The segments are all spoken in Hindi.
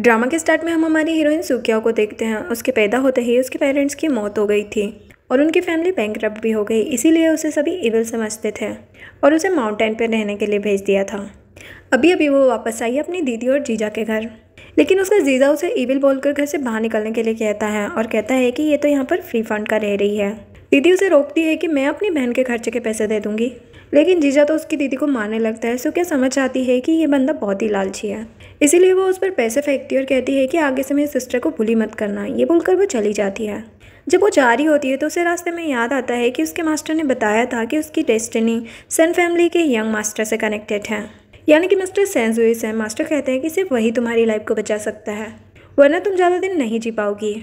ड्रामा के स्टार्ट में हम हमारी हीरोइन सुकिया को देखते हैं उसके पैदा होते ही उसके पेरेंट्स की मौत हो गई थी और उनकी फैमिली बैंक भी हो गई इसीलिए उसे सभी इवल समझते थे और उसे माउंटेन पर रहने के लिए भेज दिया था अभी अभी वो वापस आई अपनी दीदी और जीजा के घर लेकिन उसका जीजा उसे इविल बोलकर घर से बाहर निकलने के लिए कहता है और कहता है कि ये तो यहाँ पर फ्री फंड का रह रही है दीदी उसे रोकती है कि मैं अपनी बहन के खर्चे के पैसे दे दूंगी लेकिन जीजा तो उसकी दीदी को मारने लगता है सो क्या समझ आती है कि ये बंदा बहुत ही लालची है इसीलिए वो उस पर पैसे फेंकती है और कहती है कि आगे से मेरी सिस्टर को भूली मत करना ये बोलकर वो चली जाती है जब वो जा रही होती है तो उसे रास्ते में याद आता है कि उसके मास्टर ने बताया था कि उसकी डेस्टिनी सन फैमिली के यंग मास्टर से कनेक्टेड है यानी कि मिस्टर सेंजुइस है मास्टर कहते हैं कि सिर्फ वही तुम्हारी लाइफ को बचा सकता है वरना तुम ज़्यादा दिन नहीं जी पाओगी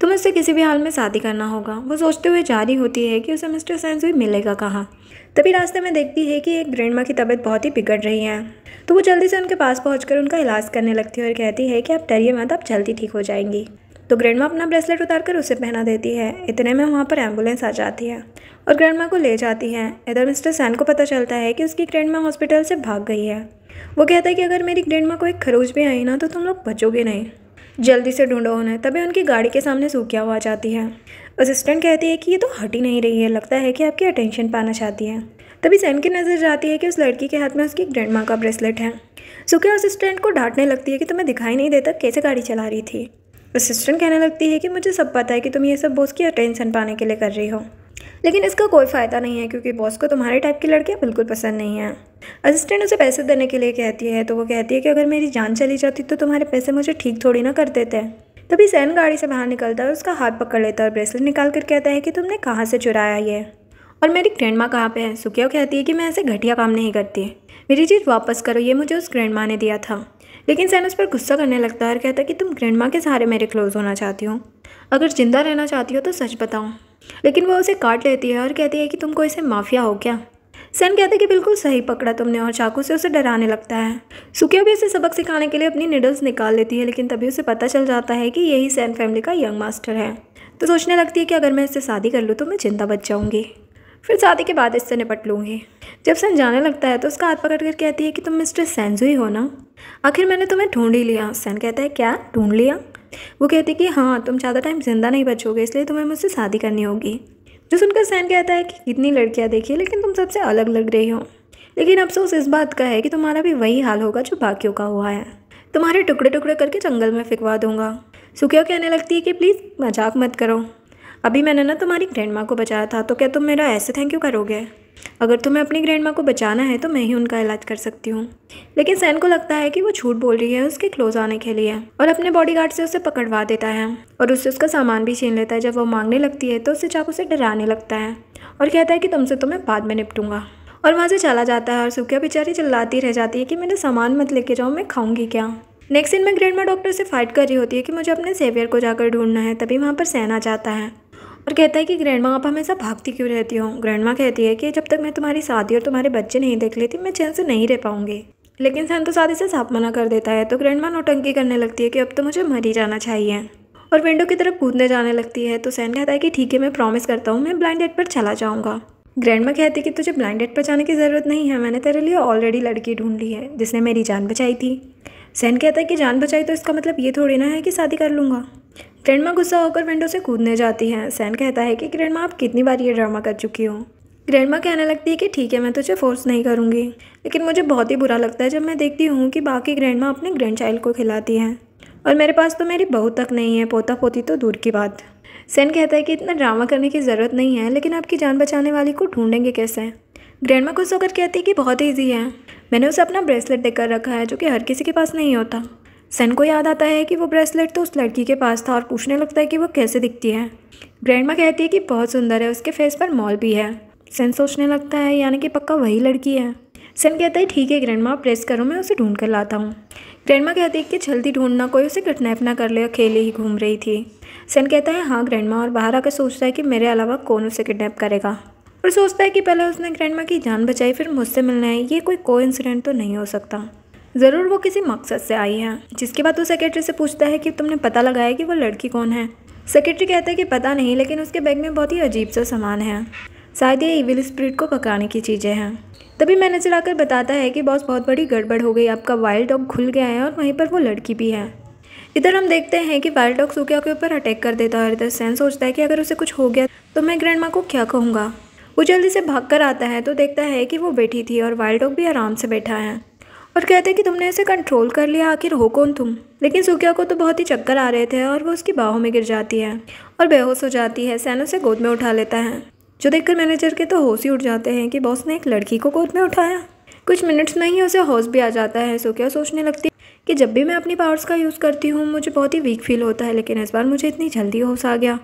तुम्हें उससे किसी भी हाल में शादी करना होगा वो सोचते हुए जा रही होती है कि उसे मिस्टर सेंजुई मिलेगा कहाँ तभी रास्ते में देखती है कि एक ग्रैंड की तबीयत बहुत ही बिगड़ रही है तो वो जल्दी से उनके पास पहुँच उनका इलाज करने लगती है और कहती है कि आप डरिए मत आप जल्दी ठीक हो जाएंगी तो ग्रैंड अपना ब्रेसलेट उतार कर उसे पहना देती है इतने में वहाँ पर एम्बुलेंस आ जाती है और ग्रैंड को ले जाती है इधर मिस्टर सैन को पता चलता है कि उसकी ग्रैंड हॉस्पिटल से भाग गई है वो कहता है कि अगर मेरी ग्रैंड को एक खरोज भी आई ना तो तुम लोग बचोगे नहीं जल्दी से ढूंढो उन्हें तभी उनकी गाड़ी के सामने सूखिया हुआ जाती है असिस्टेंट कहती है कि ये तो हट ही नहीं रही है लगता है कि आपकी अटेंशन पाना चाहती है तभी सैन की नज़र जाती है कि उस लड़की के हाथ में उसकी ग्रैंड माँ का ब्रेसलेट है क्या असिस्टेंट को डांटने लगती है कि तुम्हें दिखाई नहीं देता कैसे गाड़ी चला रही थी असिस्टेंट कहने लगती है कि मुझे सब पता है कि तुम ये सब बॉस की अटेंशन पाने के लिए कर रही हो लेकिन इसका कोई फ़ायदा नहीं है क्योंकि बॉस को तुम्हारे टाइप की लड़कियाँ बिल्कुल पसंद नहीं है असिस्टेंट उसे पैसे देने के लिए कहती है तो वो कहती है कि अगर मेरी जान चली जाती तो तुम्हारे पैसे मुझे ठीक थोड़ी ना कर देते तभी सैन गाड़ी से बाहर निकलता है उसका हाथ पकड़ लेता है और ब्रेसलेट निकाल कर कहता है कि तुमने कहाँ से चुराया ये और मेरी ग्रैंड माँ कहाँ पर है सुखिया कहती है कि मैं ऐसे घटिया काम नहीं करती मेरी चीज़ वापस करो ये मुझे उस ग्रैंड माँ ने दिया था लेकिन सैन उस पर गुस्सा करने लगता है और कहता है कि तुम ग्रैंड माँ के सहारे मेरे क्लोज होना चाहती हो अगर ज़िंदा रहना चाहती हो तो सच बताओ लेकिन वो उसे काट लेती है और कहती है कि तुमको इसे माफिया हो क्या सैन कहता है कि बिल्कुल सही पकड़ा तुमने और चाकू से उसे डराने लगता है सुखिया भी उसे सबक सिखाने के लिए अपनी निडल्स निकाल लेती है लेकिन तभी उसे पता चल जाता है कि यही सैन फैमिली का यंग मास्टर है तो सोचने लगती है कि अगर मैं इससे शादी कर लूँ तो मैं जिंदा बच जाऊँगी फिर शादी के बाद इससे निपट लूँगी जब सैन जाने लगता है तो उसका हाथ पकड़ कर कहती है कि तुम मिस्टर सैनजो ही हो ना आखिर मैंने तुम्हें ढूंढ ही लिया सैन कहता है क्या ढूंढ लिया वो कहती है कि हाँ तुम ज़्यादा टाइम जिंदा नहीं बचोगे इसलिए तुम्हें मुझसे शादी करनी होगी जो सुनकर सैन कहता है कि कितनी लड़कियाँ देखी लेकिन तुम सबसे अलग लग रही हो लेकिन अफसोस इस बात का है कि तुम्हारा भी वही हाल होगा जो बाकियों का हुआ है तुम्हारे टुकड़े टुकड़े करके जंगल में फेंकवा दूंगा सुखिया कहने लगती है कि प्लीज़ मजाक मत करो अभी मैंने ना तुम्हारी ग्रैंड माँ को बचाया था तो क्या तुम मेरा ऐसे थैंक यू करोगे अगर तुम्हें अपनी ग्रैंड माँ को बचाना है तो मैं ही उनका इलाज कर सकती हूँ लेकिन सैन को लगता है कि वो झूठ बोल रही है उसके क्लोज आने के लिए और अपने बॉडीगार्ड से उसे पकड़वा देता है और उससे उसका सामान भी छीन लेता है जब वो मांगने लगती है तो उससे चाकू से डराने लगता है और कहता है कि तुमसे तो मैं बाद में निपटूंगा और वहाँ से चला जाता है और सुखिया बेचारी चिल्लाती रह जाती है कि मेरा सामान मत लेके जाओ मैं खाऊंगी क्या नेक्स्ट दिन में ग्रैंड माँ डॉक्टर से फाइट कर रही होती है कि मुझे अपने सेवियर को जाकर ढूंढना है तभी वहाँ पर सैन आ जाता है और कहता है कि ग्रैंड माँ आप हमेशा भागती क्यों रहती हो ग्रैंड माँ कहती है कि जब तक मैं तुम्हारी शादी और तुम्हारे बच्चे नहीं देख लेती मैं चैन से नहीं रह पाऊँगी लेकिन तो शादी से साफ मना कर देता है तो ग्रैंड माँ नोटंकी करने लगती है कि अब तो मुझे मर ही जाना चाहिए और विंडो की तरफ कूदने जाने लगती है तो सैन कहता है कि ठीक है मैं प्रॉमिस करता हूँ मैं ब्लाइंड डेट पर चला जाऊँगा ग्रैंड माँ कहती कि तुझे ब्लाइंड डेट पर जाने की ज़रूरत नहीं है मैंने तेरे लिए ऑलरेडी लड़की ढूंढ ली है जिसने मेरी जान बचाई थी सैन कहता है कि जान बचाई तो इसका मतलब ये थोड़ी ना है कि शादी कर लूँगा ग्रैंडमा गुस्सा होकर विंडो से कूदने जाती है सैन कहता है कि ग्रैंडमा आप कितनी बार ये ड्रामा कर चुकी हो ग्रैंडमा कहने लगती है कि ठीक है मैं तुझे फोर्स नहीं करूँगी लेकिन मुझे बहुत ही बुरा लगता है जब मैं देखती हूँ कि बाकी ग्रैंडमा अपने ग्रैंड चाइल्ड को खिलाती हैं और मेरे पास तो मेरी बहू तक नहीं है पोता पोती तो दूर की बात सैन कहता है कि इतना ड्रामा करने की ज़रूरत नहीं है लेकिन आपकी जान बचाने वाली को ढूंढेंगे कैसे ग्रैंडमा खुश होकर कहती है कि बहुत ईजी है मैंने उसे अपना ब्रेसलेट देकर रखा है जो कि हर किसी के पास नहीं होता सन को याद आता है कि वो ब्रेसलेट तो उस लड़की के पास था और पूछने लगता है कि वो कैसे दिखती है ग्रैंडमा कहती है कि बहुत सुंदर है उसके फेस पर मॉल भी है सन सोचने लगता है यानी कि पक्का वही लड़की है सन कहता है ठीक है ग्रैंडमा प्रेस करो मैं उसे ढूंढ कर लाता हूँ ग्रैंडमा कहती है कि जल्दी ढूंढना कोई उसे किडनैप ना कर ले अकेले ही घूम रही थी सन कहता है हाँ ग्रैंडमा और बाहर आकर सोचता है कि मेरे अलावा कौन उसे किडनैप करेगा और सोचता है कि पहले उसने ग्रैंडमा की जान बचाई फिर मुझसे मिलना है ये कोई को तो नहीं हो सकता ज़रूर वो किसी मकसद से आई है जिसके बाद वो सेक्रेटरी से पूछता है कि तुमने पता लगाया कि वो लड़की कौन है सेक्रेटरी कहता है कि पता नहीं लेकिन उसके बैग में बहुत ही अजीब सा सामान है शायद ये इविल स्प्रिट को पकाने की चीज़ें हैं तभी मैनेजर आकर बताता है कि बॉस बहुत बड़ी गड़बड़ हो गई आपका वाइल्ड डॉग खुल गया है और वहीं पर वो लड़की भी है इधर हम देखते हैं कि वाइल्ड डॉग सूखे के ऊपर अटैक कर देता है और इधर सैन सोचता है कि अगर उसे कुछ हो गया तो मैं ग्रैंड को क्या कहूँगा वो जल्दी से भाग कर आता है तो देखता है कि वो बैठी थी और वाइल्ड डॉग भी आराम से बैठा है और कहते हैं कि तुमने इसे कंट्रोल कर लिया आखिर हो कौन तुम लेकिन सुकिया को तो बहुत ही चक्कर आ रहे थे और वो उसकी बाहों में गिर जाती है और बेहोश हो जाती है सैन उसे गोद में उठा लेता है जो देखकर मैनेजर के तो होश ही उठ जाते हैं कि बॉस ने एक लड़की को गोद में उठाया कुछ मिनट्स में ही उसे होश भी आ जाता है सुकिया सोचने लगती है कि जब भी मैं अपनी पावर्स का यूज़ करती हूँ मुझे बहुत ही वीक फील होता है लेकिन इस बार मुझे इतनी जल्दी होश आ गया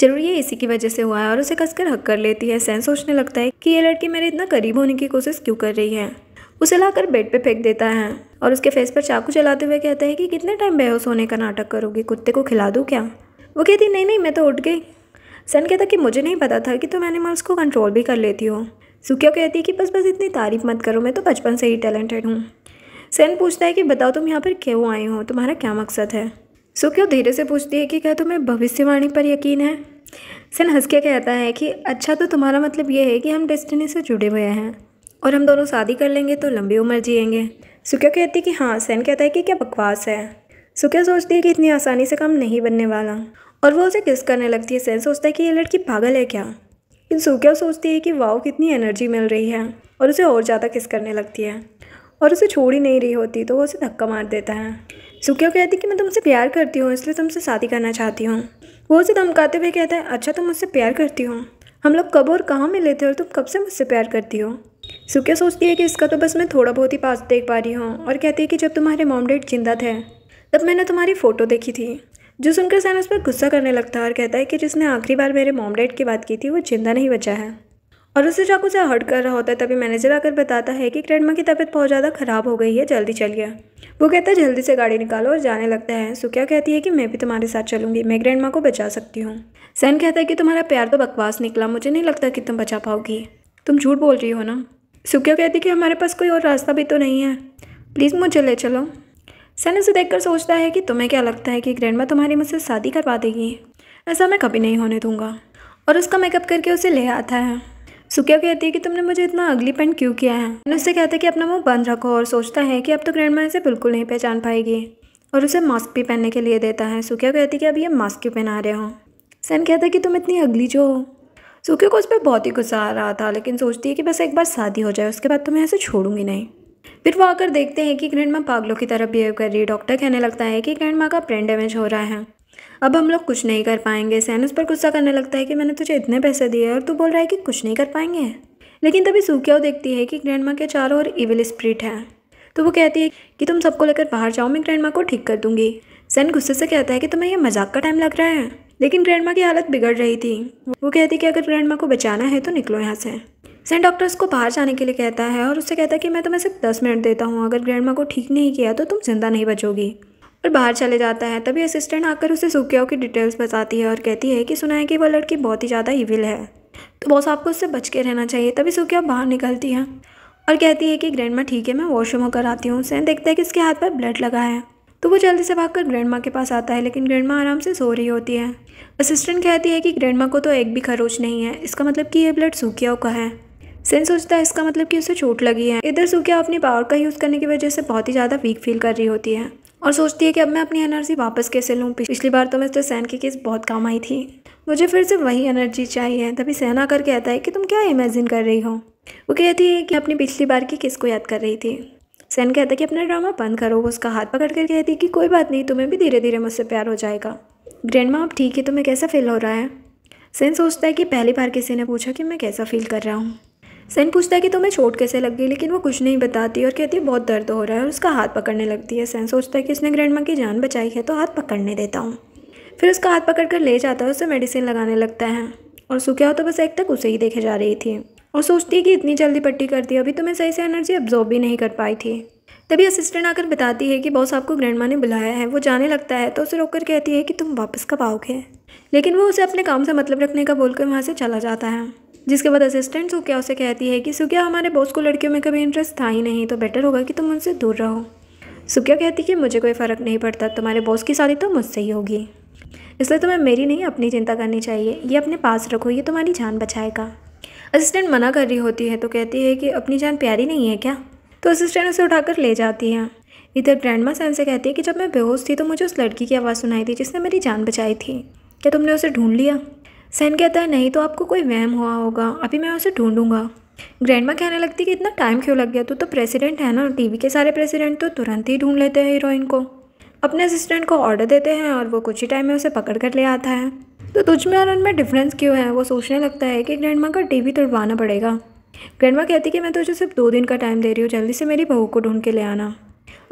जरूर ये इसी की वजह से हुआ है और उसे कसकर हक कर लेती है सैन सोचने लगता है कि ये लड़की मेरे इतना करीब होने की कोशिश क्यों कर रही है उसे लाकर बेड पे फेंक देता है और उसके फेस पर चाकू चलाते हुए कहता है कि कितने टाइम बेहोश होने का नाटक करोगी कुत्ते को खिला दूँ क्या वो कहती नहीं नहीं मैं तो उठ गई सन कहता कि मुझे नहीं पता था कि तुम एनिमल्स को कंट्रोल भी कर लेती हो सुखिया कहती है कि बस बस इतनी तारीफ मत करो मैं तो बचपन से ही टैलेंटेड हूँ सेन पूछता है कि बताओ तुम यहाँ पर क्यों आए हो तुम्हारा क्या मकसद है सुकियो धीरे से पूछती है कि क्या तुम्हें भविष्यवाणी पर यकीन है सेन हंस के कहता है कि अच्छा तो तुम्हारा मतलब ये है कि हम डेस्टिनी से जुड़े हुए हैं और हम दोनों शादी कर लेंगे तो लंबी उम्र जियेंगे सुख्या कहती है कि हाँ सैन कहता है कि क्या बकवास है सुख्या सोचती है कि इतनी आसानी से काम नहीं बनने वाला और वो उसे किस करने लगती है सैन सोचता है कि ये लड़की पागल है क्या लेकिन सुख्या सोचती है कि वाओ कितनी एनर्जी मिल रही है और उसे और ज़्यादा किस करने लगती है और उसे छोड़ ही नहीं रही होती तो वो उसे धक्का मार देता है सुख्या कहती कि मैं तुमसे प्यार करती हूँ इसलिए तुमसे शादी करना चाहती हूँ वो उसे धमकाते हुए कहता है अच्छा तुम मुझसे प्यार करती हो हम लोग कब और कहाँ मिले थे और तुम कब से मुझसे प्यार करती हो सुक्या सोचती है कि इसका तो बस मैं थोड़ा बहुत ही पास देख पा रही हूँ और कहती है कि जब तुम्हारे मॉम डैड जिंदा थे तब मैंने तुम्हारी फ़ोटो देखी थी जो सुनकर सैम उस पर गुस्सा करने लगता है और कहता है कि जिसने आखिरी बार मेरे मॉम डैड की बात की थी वो जिंदा नहीं बचा है और उसे चाकू से हर्ट कर रहा होता है तभी मैनेजर आकर बताता है कि ग्रैंडमा की तबीयत बहुत ज़्यादा ख़राब हो गई है जल्दी चलिए वो कहता है जल्दी से गाड़ी निकालो और जाने लगता है सुखिया कहती है कि मैं भी तुम्हारे साथ चलूंगी मैं ग्रैंडमा को बचा सकती हूँ सैन कहता है कि तुम्हारा प्यार तो बकवास निकला मुझे नहीं लगता कि तुम बचा पाओगी तुम झूठ बोल रही हो ना सुकिया कहती कि हमारे पास कोई और रास्ता भी तो नहीं है प्लीज़ मुझे ले चलो सन उसे देखकर सोचता है कि तुम्हें क्या लगता है कि ग्रैंड तुम्हारी मुझसे शादी करवा देगी ऐसा मैं कभी नहीं होने दूंगा और उसका मेकअप करके उसे ले आता है सुकिया कहती है कि तुमने मुझे इतना अगली पेंट क्यों किया है मैंने उससे कहता है कि अपना मुंह बंद रखो और सोचता है कि अब तो माँ इसे बिल्कुल नहीं पहचान पाएगी और उसे मास्क भी पहनने के लिए देता है सुकिया कहती है कि अब ये मास्क क्यों पहना रहे हो सैन कहता है कि तुम इतनी अगली जो हो सुखी को उस पर बहुत ही गुस्सा आ रहा था लेकिन सोचती है कि बस एक बार शादी हो जाए उसके बाद तो मैं ऐसे छोड़ूंगी नहीं फिर वो आकर देखते हैं कि ग्रैंड माँ पागलों की तरफ बिहेव कर रही है डॉक्टर कहने लगता है कि ग्रैंड माँ का ब्रेन डैमेज हो रहा है अब हम लोग कुछ नहीं कर पाएंगे सैन उस पर गुस्सा करने लगता है कि मैंने तुझे इतने पैसे दिए और तू बोल रहा है कि कुछ नहीं कर पाएंगे लेकिन तभी सुखिया देखती है कि ग्रैंड माँ के चारों ओर इविल स्प्रिट है तो वो कहती है कि तुम सबको लेकर बाहर जाओ मैं ग्रैंड माँ को ठीक कर दूंगी सैन गुस्से से कहता है कि तुम्हें यह मजाक का टाइम लग रहा है लेकिन ग्रैंड की हालत बिगड़ रही थी वो कहती कि अगर ग्रैंड को बचाना है तो निकलो यहाँ से सेंट डॉक्टर उसको बाहर जाने के लिए कहता है और उससे कहता है कि मैं तुम्हें सिर्फ दस मिनट देता हूँ अगर ग्रैंड को ठीक नहीं किया तो तुम जिंदा नहीं बचोगी और बाहर चले जाता है तभी असिस्टेंट आकर उसे सुखियाओं की डिटेल्स बताती है और कहती है कि सुना है कि वह लड़की बहुत ही ज़्यादा इविल है तो बॉस आपको उससे बच के रहना चाहिए तभी सुखिया बाहर निकलती है और कहती है कि ग्रैंडमा ठीक है मैं वॉशरूम होकर आती हूँ सैन देखता है कि उसके हाथ पर ब्लड लगा है तो वो जल्दी से भागकर ग्रैंड के पास आता है लेकिन ग्रैंड आराम से सो रही होती है असिस्टेंट कहती है कि ग्रैंड को तो एक भी खरोच नहीं है इसका मतलब कि ये ब्लड सूखिया का है सेंस सोचता है इसका मतलब कि उसे चोट लगी है इधर सूखिया अपनी पावर का यूज़ करने की वजह से बहुत ही ज़्यादा वीक फील कर रही होती है और सोचती है कि अब मैं अपनी एनर्जी वापस कैसे लूँ पिछली बार तो मिस्टर सैन की केस बहुत काम आई थी मुझे फिर से वही एनर्जी चाहिए तभी सैन आकर कहता है कि तुम क्या इमेजिन कर रही हो वो कहती है कि अपनी पिछली बार की किस को याद कर रही थी सैन कहता है कि अपना ड्रामा बंद करो वो उसका हाथ पकड़ कर कहती कि कोई बात नहीं तुम्हें भी धीरे धीरे मुझसे प्यार हो जाएगा ग्रैंड माँ अब ठीक है तुम्हें कैसा फील हो रहा है सैन सोचता है कि पहली बार किसी ने पूछा कि मैं कैसा फील कर रहा हूँ सैन पूछता है कि तुम्हें चोट कैसे लग गई लेकिन वो कुछ नहीं बताती और कहती है बहुत दर्द हो रहा है और उसका हाथ पकड़ने लगती है सैन सोचता है कि उसने ग्रैंड माँ की जान बचाई है तो हाथ पकड़ने देता हूँ फिर उसका हाथ पकड़ कर ले जाता है उसे मेडिसिन लगाने लगता है और सुखिया हो तो बस एक तक उसे ही देखे जा रही थी और सोचती है कि इतनी जल्दी पट्टी कर दी अभी तो मैं सही से एनर्जी अब्जॉर्ब भी नहीं कर पाई थी तभी असिस्टेंट आकर बताती है कि बॉस आपको ग्रैंड माँ ने बुलाया है वो जाने लगता है तो उसे रोककर कहती है कि तुम वापस कब आओगे लेकिन वो उसे अपने काम से मतलब रखने का बोलकर वहाँ से चला जाता है जिसके बाद असिस्टेंट सुक्या उसे कहती है कि सुक्या हमारे बॉस को लड़कियों में कभी इंटरेस्ट था ही नहीं तो बेटर होगा कि तुम उनसे दूर रहो सुक्या कहती कि मुझे कोई फ़र्क नहीं पड़ता तुम्हारे बॉस की शादी तो मुझसे ही होगी इसलिए तुम्हें मेरी नहीं अपनी चिंता करनी चाहिए ये अपने पास रखो ये तुम्हारी जान बचाएगा असिस्टेंट मना कर रही होती है तो कहती है कि अपनी जान प्यारी नहीं है क्या तो असिस्टेंट उसे उठाकर ले जाती है इधर ग्रैंड माँ सैन से कहती है कि जब मैं बेहोश थी तो मुझे उस लड़की की आवाज़ सुनाई थी जिसने मेरी जान बचाई थी क्या तुमने उसे ढूंढ लिया सैन कहता है नहीं तो आपको कोई वहम हुआ होगा अभी मैं उसे ढूंढूंगा माँ कहने लगती कि इतना टाइम क्यों लग गया तू तो प्रेसिडेंट है ना टीवी के सारे प्रेसिडेंट तो तुरंत ही ढूंढ लेते हैं हीरोइन को अपने असिस्टेंट को ऑर्डर देते हैं और वो कुछ ही टाइम में उसे पकड़ कर ले आता है तो तुझ में और उनमें डिफरेंस क्यों है वो सोचने लगता है कि ग्रैंड माँ का वी तोड़वाना पड़ेगा ग्रैंड माँ कहती कि मैं तुझे सिर्फ दो दिन का टाइम दे रही हूँ जल्दी से मेरी बहू को ढूंढ के ले आना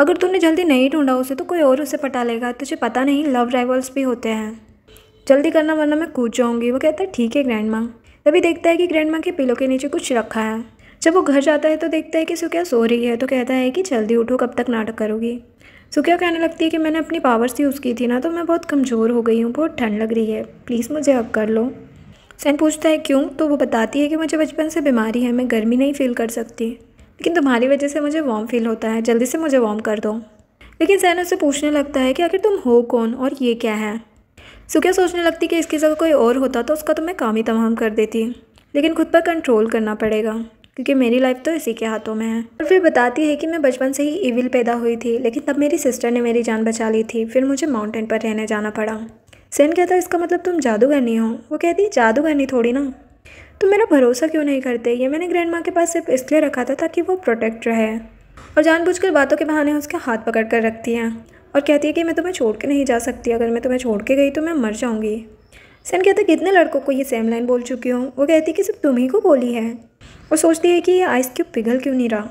अगर तूने जल्दी नहीं ढूंढा उसे तो कोई और उसे पटा लेगा तुझे पता नहीं लव राइवल्स भी होते हैं जल्दी करना वरना मैं कूद जाऊँगी वो कहता है ठीक है ग्रैंड माँ तभी देखता है कि ग्रैंड माँ के पिलो के नीचे कुछ रखा है जब वो घर जाता है तो देखता है कि सुक्या सो रही है तो कहता है कि जल्दी उठो कब तक नाटक करोगी सो क्या कहने लगती है कि मैंने अपनी पावर्स यूज़ की थी ना तो मैं बहुत कमज़ोर हो गई हूँ बहुत ठंड लग रही है प्लीज़ मुझे अब कर लो सैन पूछता है क्यों तो वो बताती है कि मुझे बचपन से बीमारी है मैं गर्मी नहीं फील कर सकती लेकिन तुम्हारी वजह से मुझे वार्म फील होता है जल्दी से मुझे वार्म कर दो लेकिन सैन उससे पूछने लगता है कि आखिर तुम हो कौन और ये क्या है सुखिया सोचने लगती कि इसकी जगह कोई और होता तो उसका तो मैं काम ही तमाम कर देती लेकिन खुद पर कंट्रोल करना पड़ेगा क्योंकि मेरी लाइफ तो इसी के हाथों में है और फिर बताती है कि मैं बचपन से ही इविल पैदा हुई थी लेकिन तब मेरी सिस्टर ने मेरी जान बचा ली थी फिर मुझे माउंटेन पर रहने जाना पड़ा सेन कहता है इसका मतलब तुम जादूगरनी हो वो कहती जादूगरनी थोड़ी ना तुम तो मेरा भरोसा क्यों नहीं करते ये मैंने ग्रैंड माँ के पास सिर्फ इसलिए रखा था ताकि वो प्रोटेक्ट रहे और जानबूझकर बातों के बहाने उसके हाथ पकड़ कर रखती हैं और कहती है कि मैं तुम्हें छोड़ के नहीं जा सकती अगर मैं तुम्हें छोड़ के गई तो मैं मर जाऊँगी सेन कहता कितने लड़कों को ये सेम लाइन बोल चुकी हूँ वो कहती है कि सिर्फ तुम्ही को बोली है और सोचती है कि ये आइस क्यूब पिघल क्यों नहीं रहा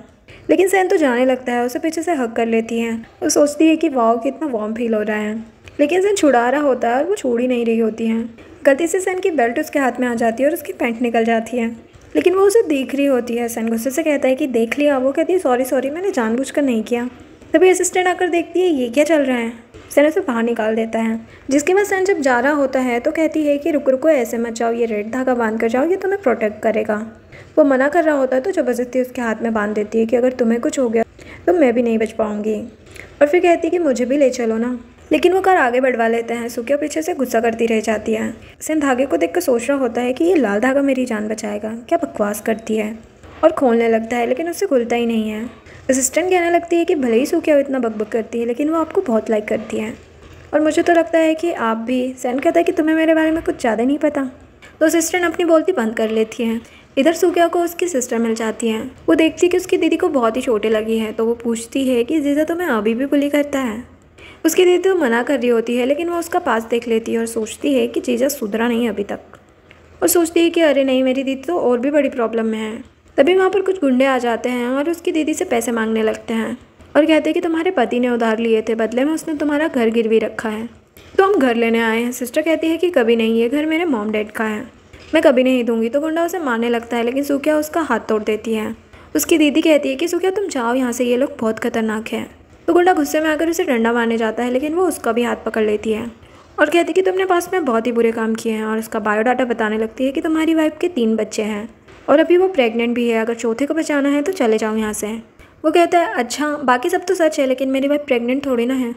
लेकिन सैन तो जाने लगता है उसे पीछे से हक कर लेती है और सोचती है कि वाव कितना वार्म फील हो रहा है लेकिन सैन छुड़ा रहा होता है और वो छोड़ ही नहीं रही होती है गलती से सैन की बेल्ट उसके हाथ में आ जाती है और उसकी पैंट निकल जाती है लेकिन वो उसे देख रही होती है सैन गुस्से से कहता है कि देख लिया वो कहती है सॉरी सॉरी मैंने जानबूझ कर नहीं किया तभी असिस्टेंट आकर देखती है ये क्या चल रहा है सन उसे बाहर निकाल देता है जिसके बाद सन जब जा रहा होता है तो कहती है कि रुक रुको ऐसे मत जाओ ये रेड धागा बांध कर जाओ ये तुम्हें प्रोटेक्ट करेगा वो मना कर रहा होता है तो ज़बरदस्ती उसके हाथ में बांध देती है कि अगर तुम्हें कुछ हो गया तो मैं भी नहीं बच पाऊँगी और फिर कहती है कि मुझे भी ले चलो ना लेकिन वो कार आगे बढ़वा लेते हैं सुखिया पीछे से गुस्सा करती रह जाती है सैन धागे को देख कर सोच रहा होता है कि ये लाल धागा मेरी जान बचाएगा क्या बकवास करती है और खोलने लगता है लेकिन उससे खुलता ही नहीं है असिस्टेंट कहने लगती है कि भले ही सूखे हो इतना बकबक करती है लेकिन वो आपको बहुत लाइक करती है और मुझे तो लगता है कि आप भी सैन कहता है कि तुम्हें मेरे बारे में कुछ ज़्यादा नहीं पता तो असिस्टेंट अपनी बोलती बंद कर लेती है इधर सूखिया को उसकी सिस्टर मिल जाती है वो देखती है कि उसकी दीदी को बहुत ही छोटे लगी है तो वो पूछती है कि जीजा तुम्हें अभी भी बुली करता है उसकी दीदी तो मना कर रही होती है लेकिन वो उसका पास देख लेती है और सोचती है कि जीजा सुधरा नहीं अभी तक और सोचती है कि अरे नहीं मेरी दीदी तो और भी बड़ी प्रॉब्लम में है तभी वहाँ पर कुछ गुंडे आ जाते हैं और उसकी दीदी से पैसे मांगने लगते हैं और कहते हैं कि तुम्हारे पति ने उधार लिए थे बदले में उसने तुम्हारा घर गिरवी रखा है तो हम घर लेने आए हैं सिस्टर कहती है कि कभी नहीं ये घर मेरे मॉम डैड का है मैं कभी नहीं दूंगी तो गुंडा उसे मारने लगता है लेकिन सुखिया उसका हाथ तोड़ देती है उसकी दीदी कहती है कि सुखिया तुम जाओ यहाँ से ये लोग बहुत खतरनाक है तो गुंडा गुस्से में आकर उसे डंडा मारने जाता है लेकिन वो उसका भी हाथ पकड़ लेती है और कहती है कि तुमने पास में बहुत ही बुरे काम किए हैं और उसका बायोडाटा बताने लगती है कि तुम्हारी वाइफ के तीन बच्चे हैं और अभी वो प्रेग्नेंट भी है अगर चौथे को बचाना है तो चले जाओ यहाँ से वो कहता है अच्छा बाकी सब तो सच है लेकिन मेरी वाइफ प्रेग्नेंट थोड़ी ना है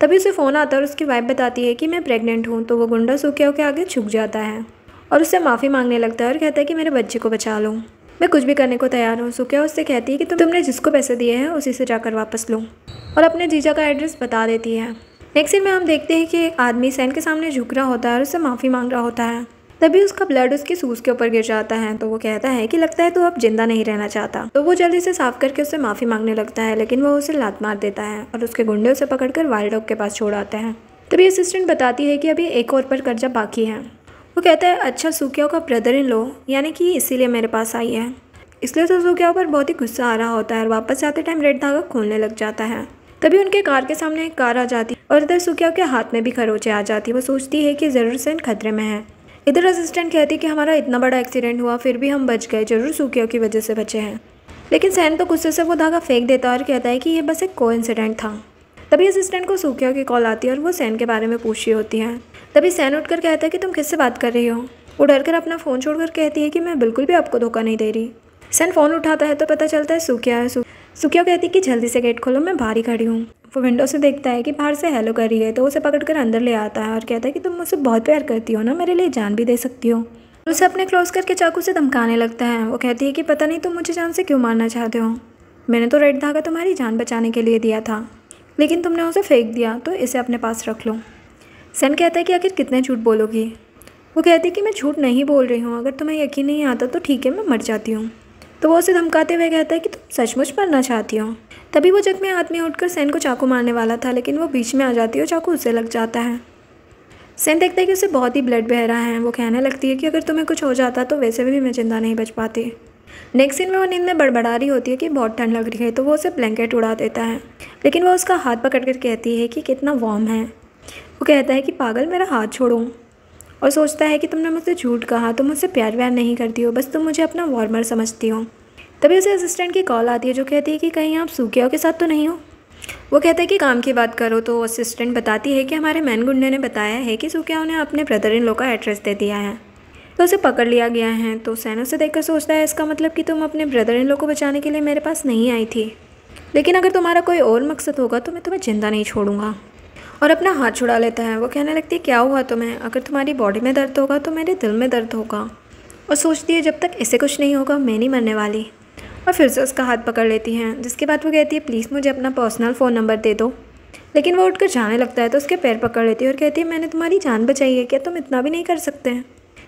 तभी उसे फ़ोन आता है और उसकी वाइफ बताती है कि मैं प्रेग्नेंट हूँ तो वो गुंडा सूखे होकर आगे छुप जाता है और उससे माफ़ी मांगने लगता है और कहता है कि मेरे बच्चे को बचा लो मैं कुछ भी करने को तैयार हूँ सुख्या उससे कहती है कि तुम तुमने जिसको पैसे दिए हैं उसी से जाकर वापस लो और अपने जीजा का एड्रेस बता देती है नेक्स्ट सीन में हम देखते हैं कि एक आदमी सैन के सामने झुक रहा होता है और उससे माफ़ी मांग रहा होता है तभी उसका ब्लड उसके सूज के ऊपर गिर जाता है तो वो कहता है कि लगता है तो अब जिंदा नहीं रहना चाहता तो वो जल्दी से साफ करके उससे माफ़ी मांगने लगता है लेकिन वो उसे लात मार देता है और उसके गुंडे उसे पकड़कर वाइल्ड डॉग के पास छोड़ आते हैं तभी असिस्टेंट बताती है कि अभी एक और पर कर्जा बाकी है वो कहता है अच्छा सुखिया का ब्रदर इन लो यानी कि इसीलिए मेरे पास आई है इसलिए तो सूक्याओ पर बहुत ही गुस्सा आ रहा होता है और वापस जाते टाइम रेड धागा खोलने लग जाता है तभी उनके कार के सामने एक कार आ जाती है और इधर सुखिया के हाथ में भी खरोचे आ जाती है वो सोचती है कि ज़रूर से इन खतरे में है इधर असिस्टेंट कहती है कि हमारा इतना बड़ा एक्सीडेंट हुआ फिर भी हम बच गए जरूर सूखियों की वजह से बचे हैं लेकिन सैन तो गुस्से से वो धागा फेंक देता है और कहता है कि ये बस एक को था तभी असिस्टेंट को सूखियों की कॉल आती है और वो सैन के बारे में पूछ रही होती है तभी सैन उठकर कहता है कि तुम किससे बात कर रही हो वो डर कर अपना फ़ोन छोड़कर कहती है कि मैं बिल्कुल भी आपको धोखा नहीं दे रही सैन फ़ोन उठाता है तो पता चलता है सूखिया है सुखिया कहती है कि जल्दी से गेट खोलो मैं बाहर ही खड़ी हूँ वो विंडो से देखता है कि बाहर से हेलो कर रही है तो उसे पकड़ कर अंदर ले आता है और कहता है कि तुम मुझसे बहुत प्यार करती हो ना मेरे लिए जान भी दे सकती हो उसे अपने क्लोज करके चाकू से धमकाने लगता है वो कहती है कि पता नहीं तुम मुझे जान से क्यों मारना चाहते हो मैंने तो रेड धागा तुम्हारी जान बचाने के लिए दिया था लेकिन तुमने उसे फेंक दिया तो इसे अपने पास रख लो सन कहता है कि आखिर कितने झूठ बोलोगी वो कहती है कि मैं झूठ नहीं बोल रही हूँ अगर तुम्हें यकीन नहीं आता तो ठीक है मैं मर जाती हूँ तो वो उसे धमकाते हुए कहता है कि तुम सचमुच मरना चाहती हो तभी वो जख्मी आदमी उठकर सैन को चाकू मारने वाला था लेकिन वो बीच में आ जाती है और चाकू उसे लग जाता है सैन देखता है कि उसे बहुत ही ब्लड बह रहा है वो कहने लगती है कि अगर तुम्हें कुछ हो जाता तो वैसे भी मैं जिंदा नहीं बच पाती नेक्स्ट सीन में वो नींद में बड़बड़ा रही होती है कि बहुत ठंड लग रही है तो वो उसे ब्लैंकेट उड़ा देता है लेकिन वो उसका हाथ पकड़ कर कहती है कि कितना वार्म है वो कहता है कि पागल मेरा हाथ छोड़ूँ और सोचता है कि तुमने मुझसे झूठ कहा तुम मुझसे प्यार व्यार नहीं करती हो बस तुम मुझे अपना वार्मर समझती हो तभी उसे असिस्टेंट की कॉल आती है जो कहती है कि कहीं आप सूखियाओं के साथ तो नहीं हो वो कहता है कि काम की बात करो तो असिस्टेंट बताती है कि हमारे मैन गुंडे ने बताया है कि सूखियाओं ने अपने ब्रदर इन लोग का एड्रेस दे दिया है तो उसे पकड़ लिया गया है तो सैन उसे देखकर सोचता है इसका मतलब कि तुम अपने ब्रदर इन लोग को बचाने के लिए मेरे पास नहीं आई थी लेकिन अगर तुम्हारा कोई और मकसद होगा तो मैं तुम्हें जिंदा नहीं छोड़ूंगा और अपना हाथ छुड़ा लेता है वो कहने लगती है क्या हुआ तुम्हें अगर तुम्हारी बॉडी में दर्द होगा तो मेरे दिल में दर्द होगा और सोचती है जब तक ऐसे कुछ नहीं होगा मैं नहीं मरने वाली और फिर से उसका हाथ पकड़ लेती हैं जिसके बाद वो कहती है प्लीज़ मुझे अपना पर्सनल फ़ोन नंबर दे दो लेकिन वो उठकर जाने लगता है तो उसके पैर पकड़ लेती है और कहती है मैंने तुम्हारी जान बचाई है क्या तुम इतना भी नहीं कर सकते हैं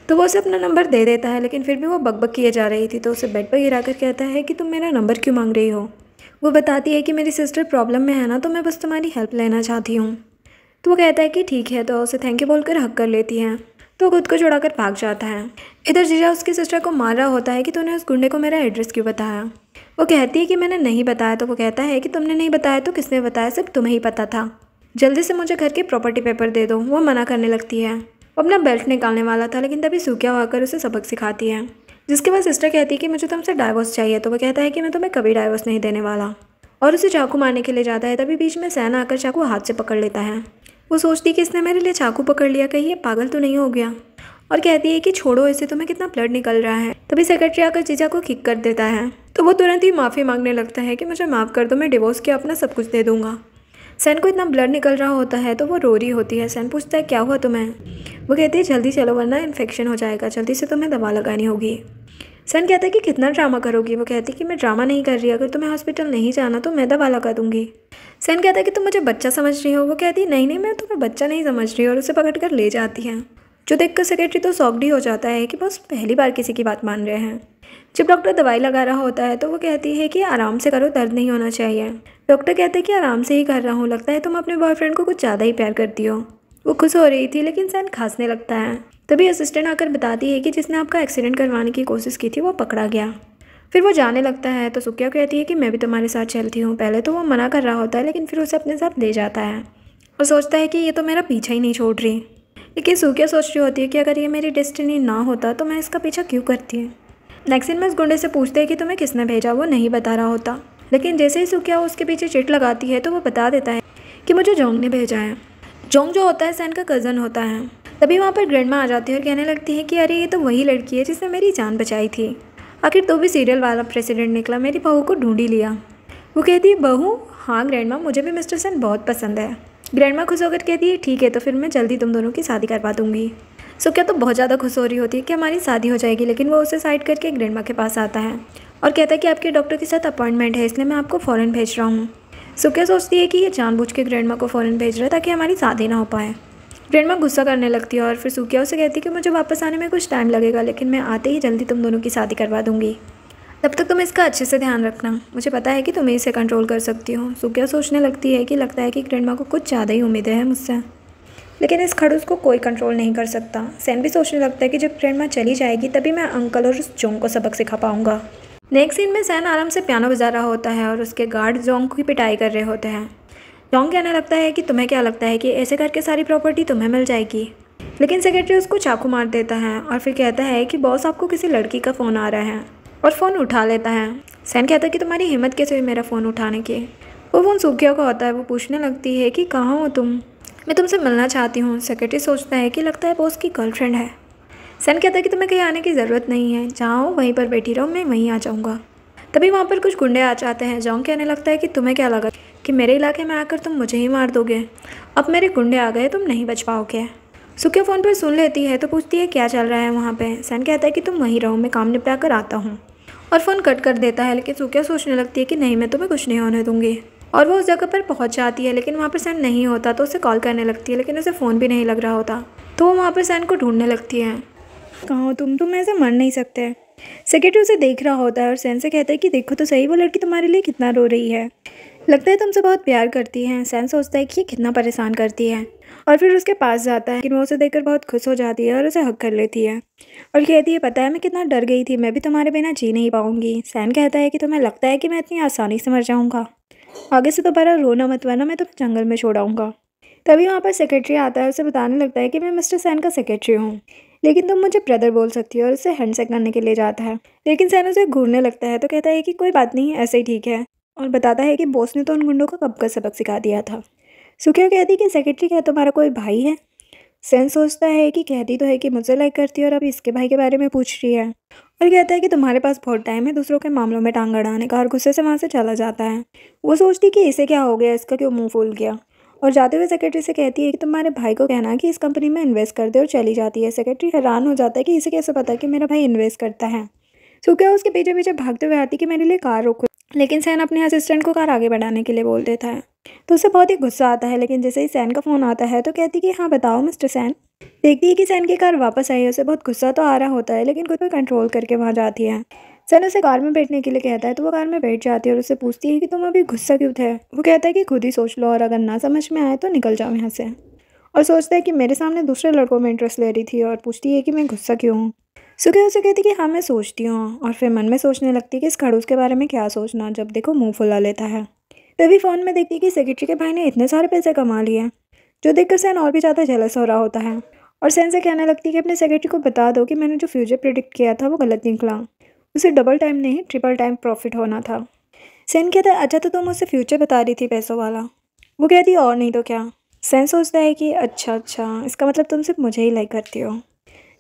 तो वो उसे अपना नंबर दे देता है लेकिन फिर भी वो बकबक किए जा रही थी तो उसे बेड पर गिरा कर कहता है कि तुम मेरा नंबर क्यों मांग रही हो वो बताती है कि मेरी सिस्टर प्रॉब्लम में है ना तो मैं बस तुम्हारी हेल्प लेना चाहती हूँ तो वो कहता है कि ठीक है तो उसे थैंक यू बोलकर हक कर लेती है तो खुद को छुड़ाकर भाग जाता है इधर जीजा उसकी सिस्टर को मार रहा होता है कि तूने उस गुंडे को मेरा एड्रेस क्यों बताया वो कहती है कि मैंने नहीं बताया तो वो कहता है कि तुमने नहीं बताया तो किसने बताया सिर्फ तुम्हें ही पता था जल्दी से मुझे घर के प्रॉपर्टी पेपर दे दो वो मना करने लगती है वो अपना बेल्ट निकालने वाला था लेकिन तभी हुआ होकर उसे सबक सिखाती है जिसके बाद सिस्टर कहती है कि मुझे तुमसे डाइवोर्स चाहिए तो वो कहता है कि मैं तुम्हें कभी डाइवोर्स नहीं देने वाला और उसे चाकू मारने के लिए जाता है तभी बीच में सैन आकर चाकू हाथ से पकड़ लेता है वो सोचती कि इसने मेरे लिए चाकू पकड़ लिया कहीं ये पागल तो नहीं हो गया और कहती है कि छोड़ो इसे तुम्हें कितना ब्लड निकल रहा है तभी सेक्रेटरी आकर चीज़ा को किक कर देता है तो वो तुरंत ही माफ़ी मांगने लगता है कि मुझे माफ़ कर दो मैं डिवोर्स किया अपना सब कुछ दे दूंगा सैन को इतना ब्लड निकल रहा होता है तो वो रो रही होती है सैन पूछता है क्या हुआ तुम्हें वो कहती है जल्दी चलो वरना इन्फेक्शन हो जाएगा जल्दी से तुम्हें दवा लगानी होगी सन कहता है कि कितना ड्रामा करोगी वो कहती है कि मैं ड्रामा नहीं कर रही अगर तुम्हें हॉस्पिटल नहीं जाना तो मैं दवा लगा दूंगी सन कहता है कि तुम मुझे बच्चा समझ रही हो वो कहती है नहीं नहीं मैं तुम्हें बच्चा नहीं समझ रही और उसे पकड़ कर ले जाती है जो देखकर सेक्रेटरी तो सॉगडी हो जाता है कि बस पहली बार किसी की बात मान रहे हैं जब डॉक्टर दवाई लगा रहा होता है तो वो कहती है कि आराम से करो दर्द नहीं होना चाहिए डॉक्टर कहते हैं कि आराम से ही कर रहा हूँ लगता है तुम अपने बॉयफ्रेंड को कुछ ज़्यादा ही प्यार करती हो वो खुश हो रही थी लेकिन सैन खांसने लगता है तभी असिस्टेंट आकर बताती है कि जिसने आपका एक्सीडेंट करवाने की कोशिश की थी वो पकड़ा गया फिर वो जाने लगता है तो सुखिया कहती है कि मैं भी तुम्हारे साथ चलती हूँ पहले तो वो मना कर रहा होता है लेकिन फिर उसे अपने साथ ले जाता है और सोचता है कि ये तो मेरा पीछा ही नहीं छोड़ रही लेकिन सुखिया सोच रही होती है कि अगर ये मेरी डेस्टिनी ना होता तो मैं इसका पीछा क्यों करती है नेक्सिन में गुंडे से पूछते हैं कि तुम्हें किसने भेजा वो नहीं बता रहा होता लेकिन जैसे ही सुखिया उसके पीछे चिट लगाती है तो वो बता देता है कि मुझे जोंग ने भेजा है जोंग जो होता है सैन का कज़न होता है तभी वहाँ पर ग्रैंडमा आ जाती है और कहने लगती है कि अरे ये तो वही लड़की है जिसने मेरी जान बचाई थी आखिर तो भी सीरियल वाला प्रेसिडेंट निकला मेरी बहू को ढूंढी लिया वो कहती है बहू हाँ ग्रैंड मुझे भी मिस्टर सेन बहुत पसंद है ग्रैंड खुश होकर कहती है ठीक है तो फिर मैं जल्दी तुम दोनों की शादी करवा दूंगी सो क्या तो बहुत ज़्यादा खुश हो रही होती है कि हमारी शादी हो जाएगी लेकिन वो उसे साइड करके ग्रैंड के पास आता है और कहता है कि आपके डॉक्टर के साथ अपॉइंटमेंट है इसलिए मैं आपको फ़ौरन भेज रहा हूँ सुक्या सोचती है कि ये जानबूझ के ग्रैंडमा को फ़ौरन भेज रहा है ताकि हमारी शादी ना हो पाए ग्रैंड गुस्सा करने लगती है और फिर सुखिया उसे कहती है कि मुझे वापस आने में कुछ टाइम लगेगा लेकिन मैं आते ही जल्दी तुम दोनों की शादी करवा दूंगी तब तक तुम इसका अच्छे से ध्यान रखना मुझे पता है कि तुम्हें इसे कंट्रोल कर सकती हो सुखिया सोचने लगती है कि लगता है कि ग्रैंड को कुछ ज़्यादा ही उम्मीदें हैं मुझसे लेकिन इस खड़ूस को कोई कंट्रोल नहीं कर सकता सैम भी सोचने लगता है कि जब ग्रैंड चली जाएगी तभी मैं अंकल और उस जोंग को सबक सिखा पाऊँगा नेक्स्ट सीन में सैन आराम से पियानो बजा रहा होता है और उसके गार्ड जोंग की पिटाई कर रहे होते हैं लॉन्ग कहने लगता है कि तुम्हें क्या लगता है कि ऐसे करके सारी प्रॉपर्टी तुम्हें मिल जाएगी लेकिन सेक्रेटरी उसको चाकू मार देता है और फिर कहता है कि बॉस आपको किसी लड़की का फ़ोन आ रहा है और फ़ोन उठा लेता है सैन कहता है कि तुम्हारी हिम्मत कैसे हुई मेरा फ़ोन उठाने की वो फ़ोन सूखिया का होता है वो पूछने लगती है कि कहाँ हो तुम मैं तुमसे मिलना चाहती हूँ सेक्रेटरी सोचता है कि लगता है बॉस की गर्लफ्रेंड है सैन कहता है कि तुम्हें कहीं आने की ज़रूरत नहीं है जहाँ हो वहीं पर बैठी रहो मैं वहीं आ जाऊँगा तभी वहाँ पर कुछ गुंडे आ जाते हैं जॉन्ग कहने लगता है कि तुम्हें क्या लगा कि मेरे इलाके में आकर तुम मुझे ही मार दोगे अब मेरे गुंडे आ गए तुम नहीं बच पाओगे सुखिया फ़ोन पर सुन लेती है तो पूछती है क्या चल रहा है वहाँ पर सैन कहता है कि तुम वहीं रहो मैं काम निपटा कर आता हूँ और फ़ोन कट कर देता है लेकिन सुखिया सोचने लगती है कि नहीं मैं तुम्हें कुछ नहीं होने दूँगी और वो उस जगह पर पहुँच जाती है लेकिन वहाँ पर सैन नहीं होता तो उसे कॉल करने लगती है लेकिन उसे फ़ोन भी नहीं लग रहा होता तो वो वहाँ पर सैन को ढूंढने लगती है कहाँ तुम तुम ऐसे मर नहीं सकते सेक्रेटरी उसे देख रहा होता है और सैन से कहता है कि देखो तो सही वो लड़की तुम्हारे लिए कितना रो रही है लगता है तुमसे बहुत प्यार करती है सैन सोचता है कि ये कितना परेशान करती है और फिर उसके पास जाता है कि वो उसे देखकर बहुत खुश हो जाती है और उसे हक कर लेती है और कहती है पता है मैं कितना डर गई थी मैं भी तुम्हारे बिना जी नहीं पाऊंगी सैन कहता है कि तुम्हें लगता है कि मैं इतनी आसानी से मर जाऊँगा आगे से दोबारा रोना मत वरना मैं तुम्हें जंगल में छोड़ाऊँगा तभी वहाँ पर सेक्रेटरी आता है उसे बताने लगता है कि मैं मिस्टर सैन का सेक्रेटरी हूँ लेकिन तुम मुझे ब्रदर बोल सकती हो और उसे हैंडसेक करने के लिए जाता है लेकिन सैन उसे घूरने लगता है तो कहता है कि कोई बात नहीं ऐसे ही ठीक है और बताता है कि बॉस ने तो उन गुंडों को कब का सबक सिखा दिया था सुखिया कहती कि सेक्रेटरी क्या तुम्हारा कोई भाई है सैन सोचता है कि कहती तो है कि मुझसे लाइक करती है और अब इसके भाई के बारे में पूछ रही है और कहता है कि तुम्हारे पास बहुत टाइम है दूसरों के मामलों में टांग अड़ाने का और गुस्से से वहाँ से चला जाता है वो सोचती कि इसे क्या हो गया इसका क्यों मुंह फूल गया और जाते हुए सेक्रेटरी से कहती है कि तुम्हारे भाई को कहना कि इस कंपनी में इन्वेस्ट कर दे और चली जाती है सेक्रेटरी हैरान हो जाता है कि इसे कैसे पता कि मेरा भाई इन्वेस्ट करता है सुक्या उसके पीछे पीछे भागते हुए आती कि मेरे लिए कार रोको लेकिन सैन अपने असिस्टेंट को कार आगे बढ़ाने के लिए बोल देता है तो उसे बहुत ही गुस्सा आता है लेकिन जैसे ही सैन का फ़ोन आता है तो कहती कि हाँ बताओ मिस्टर सैन देखती है कि सैन की कार वापस आई है उसे बहुत गुस्सा तो आ रहा होता है लेकिन खुद पर कंट्रोल करके वहाँ जाती है सन उसे कार में बैठने के लिए कहता है तो वो कार में बैठ जाती है और उसे पूछती है कि तुम अभी गुस्सा क्यों थे वो कहता है कि खुद ही सोच लो और अगर ना समझ में आए तो निकल जाओ यहाँ से और सोचता है कि मेरे सामने दूसरे लड़कों में इंटरेस्ट ले रही थी और पूछती है कि मैं गुस्सा क्यों हूँ सुखी उसे कहती कि हाँ मैं सोचती हूँ और फिर मन में सोचने लगती है कि इस खड़ूस के बारे में क्या सोचना जब देखो मुंह फुला लेता है तभी फ़ोन में देखती है कि सेक्रेटरी के भाई ने इतने सारे पैसे कमा लिए जो देखकर सैन और भी ज़्यादा जेलस हो रहा होता है और सैन से कहने लगती है कि अपने सेक्रेटरी को बता दो कि मैंने जो फ्यूचर प्रिडिक्ट किया था वो गलत निकला उसे डबल टाइम नहीं ट्रिपल टाइम प्रॉफिट होना था सेन कहता है अच्छा तो तुम उसे फ्यूचर बता रही थी पैसों वाला वो कहती और नहीं तो क्या सेन सोचता है कि अच्छा अच्छा इसका मतलब तुम सिर्फ मुझे ही लाइक करती हो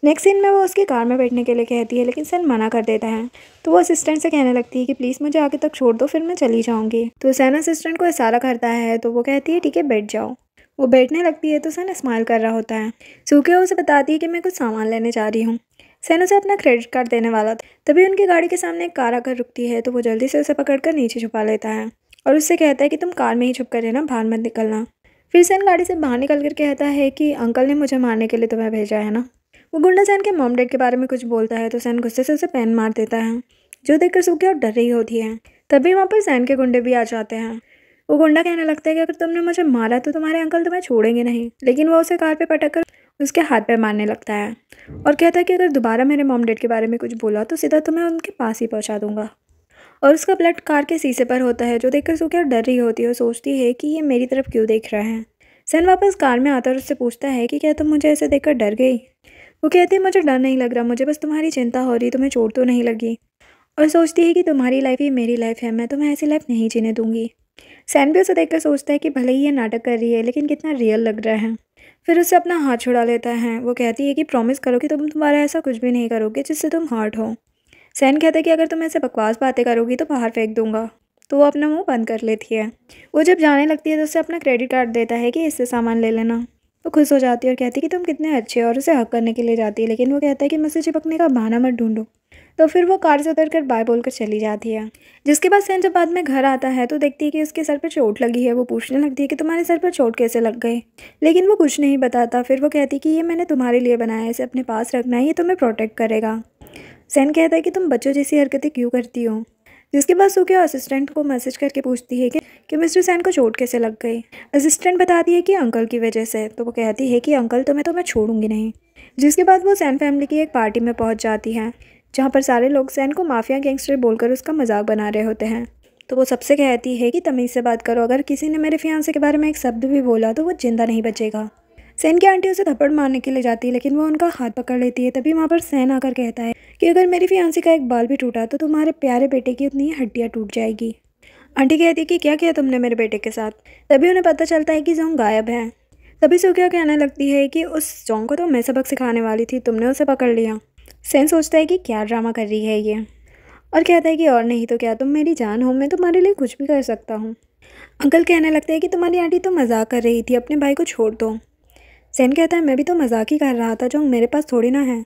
नेक्स्ट सीन में वो उसकी कार में बैठने के लिए कहती है लेकिन सेन मना कर देता है तो वो असिस्टेंट से कहने लगती है कि प्लीज़ मुझे आगे तक छोड़ दो फिर मैं चली जाऊँगी तो सैन असिस्टेंट को इशारा करता है तो वो कहती है ठीक है बैठ जाओ वो बैठने लगती है तो सन स्माइल कर रहा होता है सूखे उसे बताती है कि मैं कुछ सामान लेने जा रही हूँ सैन उसे अपना क्रेडिट कार्ड देने वाला था तभी उनकी गाड़ी के सामने एक कार आकर रुकती है तो वो जल्दी से उसे पकड़कर नीचे छुपा लेता है और उससे कहता है कि तुम कार में ही छुप कर रहना बाहर मत निकलना फिर सैन गाड़ी से बाहर निकल कर कहता है कि अंकल ने मुझे मारने के लिए तुम्हें भेजा है ना वो गुंडा सैन के मॉम डैड के बारे में कुछ बोलता है तो सैन गुस्से से उसे पेन मार देता है जो देखकर सूखे और डर रही होती है तभी वहाँ पर सैन के गुंडे भी आ जाते हैं वो गुंडा कहने लगता है कि अगर तुमने मुझे मारा तो तुम्हारे अंकल तुम्हें छोड़ेंगे नहीं लेकिन वो उसे कार पे पटक कर उसके हाथ पैर मारने लगता है और कहता है कि अगर दोबारा मेरे मॉम डैड के बारे में कुछ बोला तो सीधा तो मैं उनके पास ही पहुंचा दूंगा और उसका ब्लड कार के शीशे पर होता है जो देखकर सुखिया डर रही होती है और सोचती है कि ये मेरी तरफ क्यों देख रहा है सैन वापस कार में आता है और उससे पूछता है कि क्या तुम मुझे ऐसे देखकर डर गई वो कहती है मुझे डर नहीं लग रहा मुझे बस तुम्हारी चिंता हो रही तुम्हें चोट तो नहीं लगी और सोचती है कि तुम्हारी लाइफ ही मेरी लाइफ है मैं तुम्हें ऐसी लाइफ नहीं जीने दूंगी सैन भी उसे देखकर सोचता है कि भले ही ये नाटक कर रही है लेकिन कितना रियल लग रहा है फिर उसे अपना हाथ छुड़ा लेता है वो कहती है कि प्रॉमिस करो कि तुम तुम्हारा ऐसा कुछ भी नहीं करोगे जिससे तुम हार्ट हो सैन कहता है कि अगर तुम ऐसे बकवास बातें करोगी तो बाहर फेंक दूंगा तो वो अपना मुंह बंद कर लेती है वो जब जाने लगती है तो उसे अपना क्रेडिट कार्ड देता है कि इससे सामान ले लेना वो खुश हो जाती है और कहती है कि तुम कितने अच्छे हो और उसे हक करने के लिए जाती है लेकिन वो कहता है कि मुझसे चिपकने का बहाना मत ढूंढो तो फिर वो कार से उतर कर बाय बोल कर चली जाती है जिसके बाद सैन जब बाद में घर आता है तो देखती है कि उसके सर पर चोट लगी है वो पूछने लगती है कि तुम्हारे सर पर चोट कैसे लग गई लेकिन वो कुछ नहीं बताता फिर वो कहती कि ये मैंने तुम्हारे लिए बनाया है इसे अपने पास रखना है ये तुम्हें प्रोटेक्ट करेगा सैन कहता है कि तुम बच्चों जैसी हरकतें क्यों करती हो जिसके बाद सुखे असिस्टेंट को मैसेज करके पूछती है कि, कि मिस्टर सैन को चोट कैसे लग गई असिस्टेंट बताती है कि अंकल की वजह से तो वो कहती है कि अंकल तो मैं तो मैं छोड़ूंगी नहीं जिसके बाद वो सैन फैमिली की एक पार्टी में पहुंच जाती है जहाँ पर सारे लोग सैन को माफिया गैंगस्टर बोलकर उसका मजाक बना रहे होते हैं तो वो सबसे कहती है कि तमीज़ से बात करो अगर किसी ने मेरे फियांसे के बारे में एक शब्द भी बोला तो वो जिंदा नहीं बचेगा सैन की आंटी उसे थप्पड़ मारने के लिए जाती है लेकिन वो उनका हाथ पकड़ लेती है तभी वहाँ पर सैन आकर कहता है कि अगर मेरी फियांसी का एक बाल भी टूटा तो तुम्हारे प्यारे बेटे की उतनी हड्डियाँ टूट जाएगी आंटी कहती है कि क्या किया तुमने मेरे बेटे के साथ तभी उन्हें पता चलता है कि जोंग गायब है तभी सुखिया कहने लगती है कि उस जोंग को तो मैं सबक सिखाने वाली थी तुमने उसे पकड़ लिया सेन सोचता है कि क्या ड्रामा कर रही है ये और कहता है कि और नहीं तो क्या तुम मेरी जान हो मैं तुम्हारे लिए कुछ भी कर सकता हूँ अंकल कहने लगते हैं कि तुम्हारी आंटी तो मजाक कर रही थी अपने भाई को छोड़ दो सेन कहता है मैं भी तो मजाक ही कर रहा था जो मेरे पास थोड़ी ना है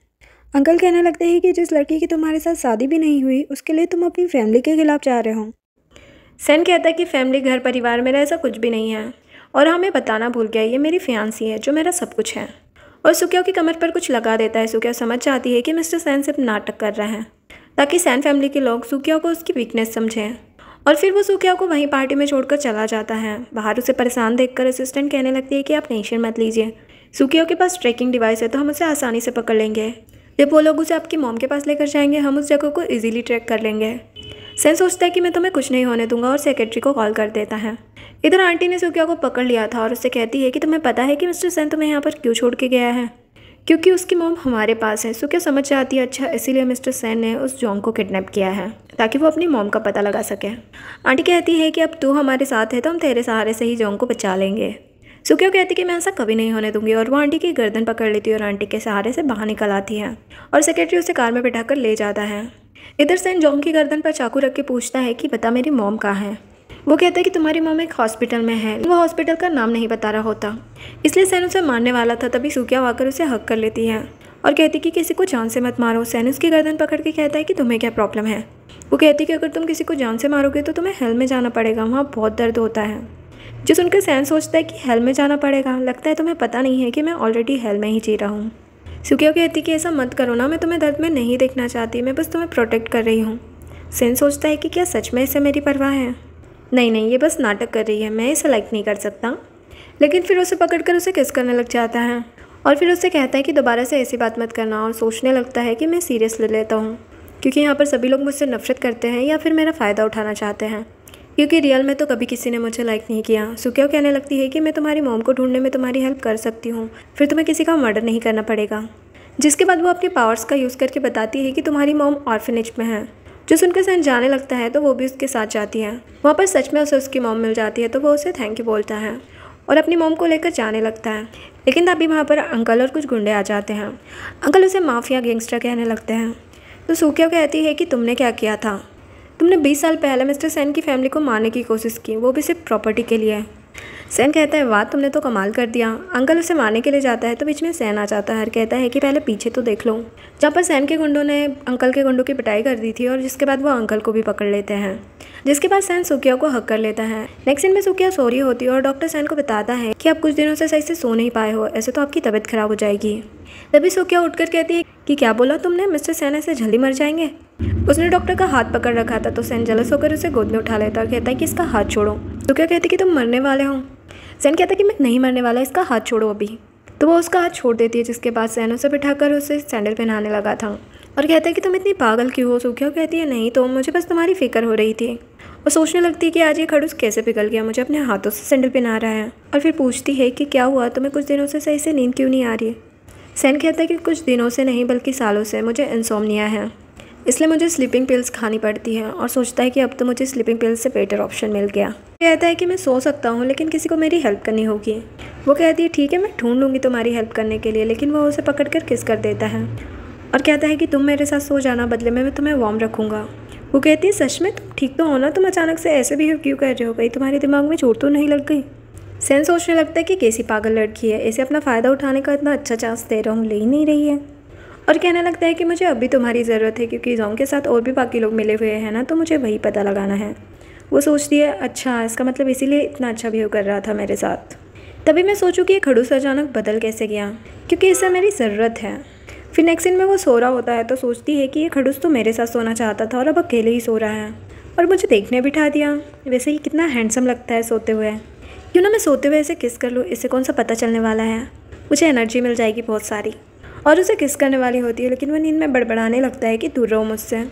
अंकल कहने लगते हैं कि जिस लड़की की तुम्हारे साथ शादी भी नहीं हुई उसके लिए तुम अपनी फैमिली के खिलाफ जा रहे हो सेन कहता है कि फैमिली घर परिवार मेरा ऐसा कुछ भी नहीं है और हमें हाँ, बताना भूल गया ये मेरी फैंसी है जो मेरा सब कुछ है और सुख्या की कमर पर कुछ लगा देता है सुख्या समझ जाती है कि मिस्टर सैन सिर्फ नाटक कर रहे हैं ताकि सैन फैमिली के लोग सुखिया को उसकी वीकनेस समझें और फिर वो सुखिया को वहीं पार्टी में छोड़कर चला जाता है बाहर उसे परेशान देखकर असिस्टेंट कहने लगती है कि आप टेंशन मत लीजिए सुखिया के पास ट्रैकिंग डिवाइस है तो हम उसे आसानी से पकड़ लेंगे जब वो लोग उसे आपकी मॉम के पास लेकर जाएंगे हम उस जगह को इजीली ट्रैक कर लेंगे सेन सोचता है कि मैं तुम्हें कुछ नहीं होने दूंगा और सेक्रेटरी को कॉल कर देता है इधर आंटी ने सुकिया को पकड़ लिया था और उससे कहती है कि तुम्हें पता है कि मिस्टर सेन तुम्हें यहाँ पर क्यों छोड़ के गया है क्योंकि उसकी मोम हमारे पास है सुकिया समझ जाती है अच्छा इसीलिए मिस्टर सेन ने उस जॉन्ग को किडनैप किया है ताकि वो अपनी मोम का पता लगा सके आंटी कहती है कि अब तू हमारे साथ है तो हम तेरे सहारे से ही जॉन्ग को बचा लेंगे सुकिया कहती कि मैं ऐसा कभी नहीं होने दूंगी और वो आंटी की गर्दन पकड़ लेती है और आंटी के सहारे से बाहर निकल आती है और सेक्रेटरी उसे कार में बैठा ले जाता है इधर सैन जॉन्ग की गर्दन पर चाकू रख के पूछता है कि बता मेरी मोम कहाँ है वो कहता है कि तुम्हारी मोम एक हॉस्पिटल में है वो हॉस्पिटल का नाम नहीं बता रहा होता इसलिए सैन उसे मारने वाला था तभी सूखिया वाकर उसे हक कर लेती है और कहती कि किसी को जान से मत मारो सैन उसकी गर्दन पकड़ के कहता है कि तुम्हें क्या प्रॉब्लम है वो कहती कि अगर तुम किसी को जान से मारोगे तो तुम्हें हेल में जाना पड़ेगा वहाँ बहुत दर्द होता है जो सुनकर सैन सोचता है कि हेल में जाना पड़ेगा लगता है तुम्हें पता नहीं है कि मैं ऑलरेडी हेल में ही जी रहा हूँ सुकिया कहती कि ऐसा मत करो ना मैं तुम्हें दर्द में नहीं देखना चाहती मैं बस तुम्हें प्रोटेक्ट कर रही हूँ सेन सोचता है कि क्या सच में इसे मेरी परवाह है नहीं नहीं ये बस नाटक कर रही है मैं इसे लाइक नहीं कर सकता लेकिन फिर उसे पकड़ कर उसे किस करने लग जाता है और फिर उसे कहता है कि दोबारा से ऐसी बात मत करना और सोचने लगता है कि मैं सीरियस ले लेता हूँ क्योंकि यहाँ पर सभी लोग मुझसे नफरत करते हैं या फिर मेरा फ़ायदा उठाना चाहते हैं क्योंकि रियल में तो कभी किसी ने मुझे लाइक नहीं किया सुक्यो कहने लगती है कि मैं तुम्हारी मोम को ढूंढने में तुम्हारी हेल्प कर सकती हूँ फिर तुम्हें किसी का मर्डर नहीं करना पड़ेगा जिसके बाद वो अपने पावर्स का यूज़ करके बताती है कि तुम्हारी मोम ऑर्फिनेज में है जो सुनकर सहन जाने लगता है तो वो भी उसके साथ जाती है वहाँ पर सच में उसे उसकी मोम मिल जाती है तो वो उसे थैंक यू बोलता है और अपनी मोम को लेकर जाने लगता है लेकिन तभी वहाँ पर अंकल और कुछ गुंडे आ जाते हैं अंकल उसे माफिया गैंगस्टर कहने लगते हैं तो सुखिया कहती है कि तुमने क्या किया था तुमने 20 साल पहले मिस्टर सेन की फैमिली को मारने की कोशिश की वो भी सिर्फ प्रॉपर्टी के लिए सैन कहता है वाह तुमने तो कमाल कर दिया अंकल उसे मारने के लिए जाता है तो बीच में सैन आ जाता है और कहता है कि पहले पीछे तो देख लो जहाँ पर सैन के गुंडों ने अंकल के गुंडों की पिटाई कर दी थी और जिसके बाद वो अंकल को भी पकड़ लेते हैं जिसके बाद सैन सुकिया को हक कर लेता है नेक्स्ट दिन में सुकिया सो रही होती है और डॉक्टर सैन को बताता है कि आप कुछ दिनों से सही से सो नहीं पाए हो ऐसे तो आपकी तबीयत खराब हो जाएगी तभी सोकिया उठकर कहती है कि क्या बोला तुमने मिस्टर सेन ऐसे जल्दी मर जाएंगे उसने डॉक्टर का हाथ पकड़ रखा था तो सेन जलस होकर उसे गोद में उठा लेता और कहता है कि इसका हाथ छोड़ो सोकिया तो कहती कि तुम मरने वाले हो सेन कहता कि मैं नहीं मरने वाला इसका हाथ छोड़ो अभी तो वो उसका हाथ छोड़ देती है जिसके बाद सैन उसे बिठाकर उसे सैंडल पहनाने लगा था और कहता है कि तुम इतनी पागल क्यों हो सुखिया कहती है नहीं तो मुझे बस तुम्हारी फिक्र हो रही थी और सोचने लगती है कि आज ये खड़ूस कैसे पिघल गया मुझे अपने हाथों से सैंडल पहना रहा है और फिर पूछती है कि क्या हुआ तुम्हें कुछ दिनों से सही से नींद क्यों नहीं आ रही है सैन कहता है कि कुछ दिनों से नहीं बल्कि सालों से मुझे इंसोमनिया है इसलिए मुझे स्लीपिंग पिल्स खानी पड़ती है और सोचता है कि अब तो मुझे स्लीपिंग पिल्स से बेटर ऑप्शन मिल गया कहता है कि मैं सो सकता हूँ लेकिन किसी को मेरी हेल्प करनी होगी वो कहती है ठीक है मैं ढूंढ लूँगी तुम्हारी हेल्प करने के लिए लेकिन वो उसे पकड़ कर किस कर देता है और कहता है कि तुम मेरे साथ सो जाना बदले में मैं तुम्हें वार्म रखूँगा वो कहती है सच में तुम ठीक तो हो ना तुम अचानक से ऐसे बिहेव क्यों कर रहे हो गई तुम्हारे दिमाग में चोट तो नहीं लग गई सेन सोचने लगता है कि कैसी पागल लड़की है ऐसे अपना फ़ायदा उठाने का इतना अच्छा चांस दे रहा हूँ ले ही नहीं रही है और कहने लगता है कि मुझे अभी तुम्हारी ज़रूरत है क्योंकि जोंग के साथ और भी बाकी लोग मिले हुए हैं ना तो मुझे वही पता लगाना है वो सोचती है अच्छा इसका मतलब इसीलिए इतना अच्छा बिहेव कर रहा था मेरे साथ तभी मैं सोचूँ कि ये खड़ूस अचानक बदल कैसे गया क्योंकि इससे मेरी ज़रूरत है फिर नेक्स्ट दिन में वो सो रहा होता है तो सोचती है कि ये खड़ूस तो मेरे साथ सोना चाहता था और अब अकेले ही सो रहा है और मुझे देखने बिठा दिया वैसे ही कितना हैंडसम लगता है सोते हुए क्यों ना मैं सोते हुए इसे किस कर लूँ इससे कौन सा पता चलने वाला है मुझे एनर्जी मिल जाएगी बहुत सारी और उसे किस करने वाली होती है लेकिन वह नींद में बड़बड़ाने लगता है कि दूर रहो मुझसे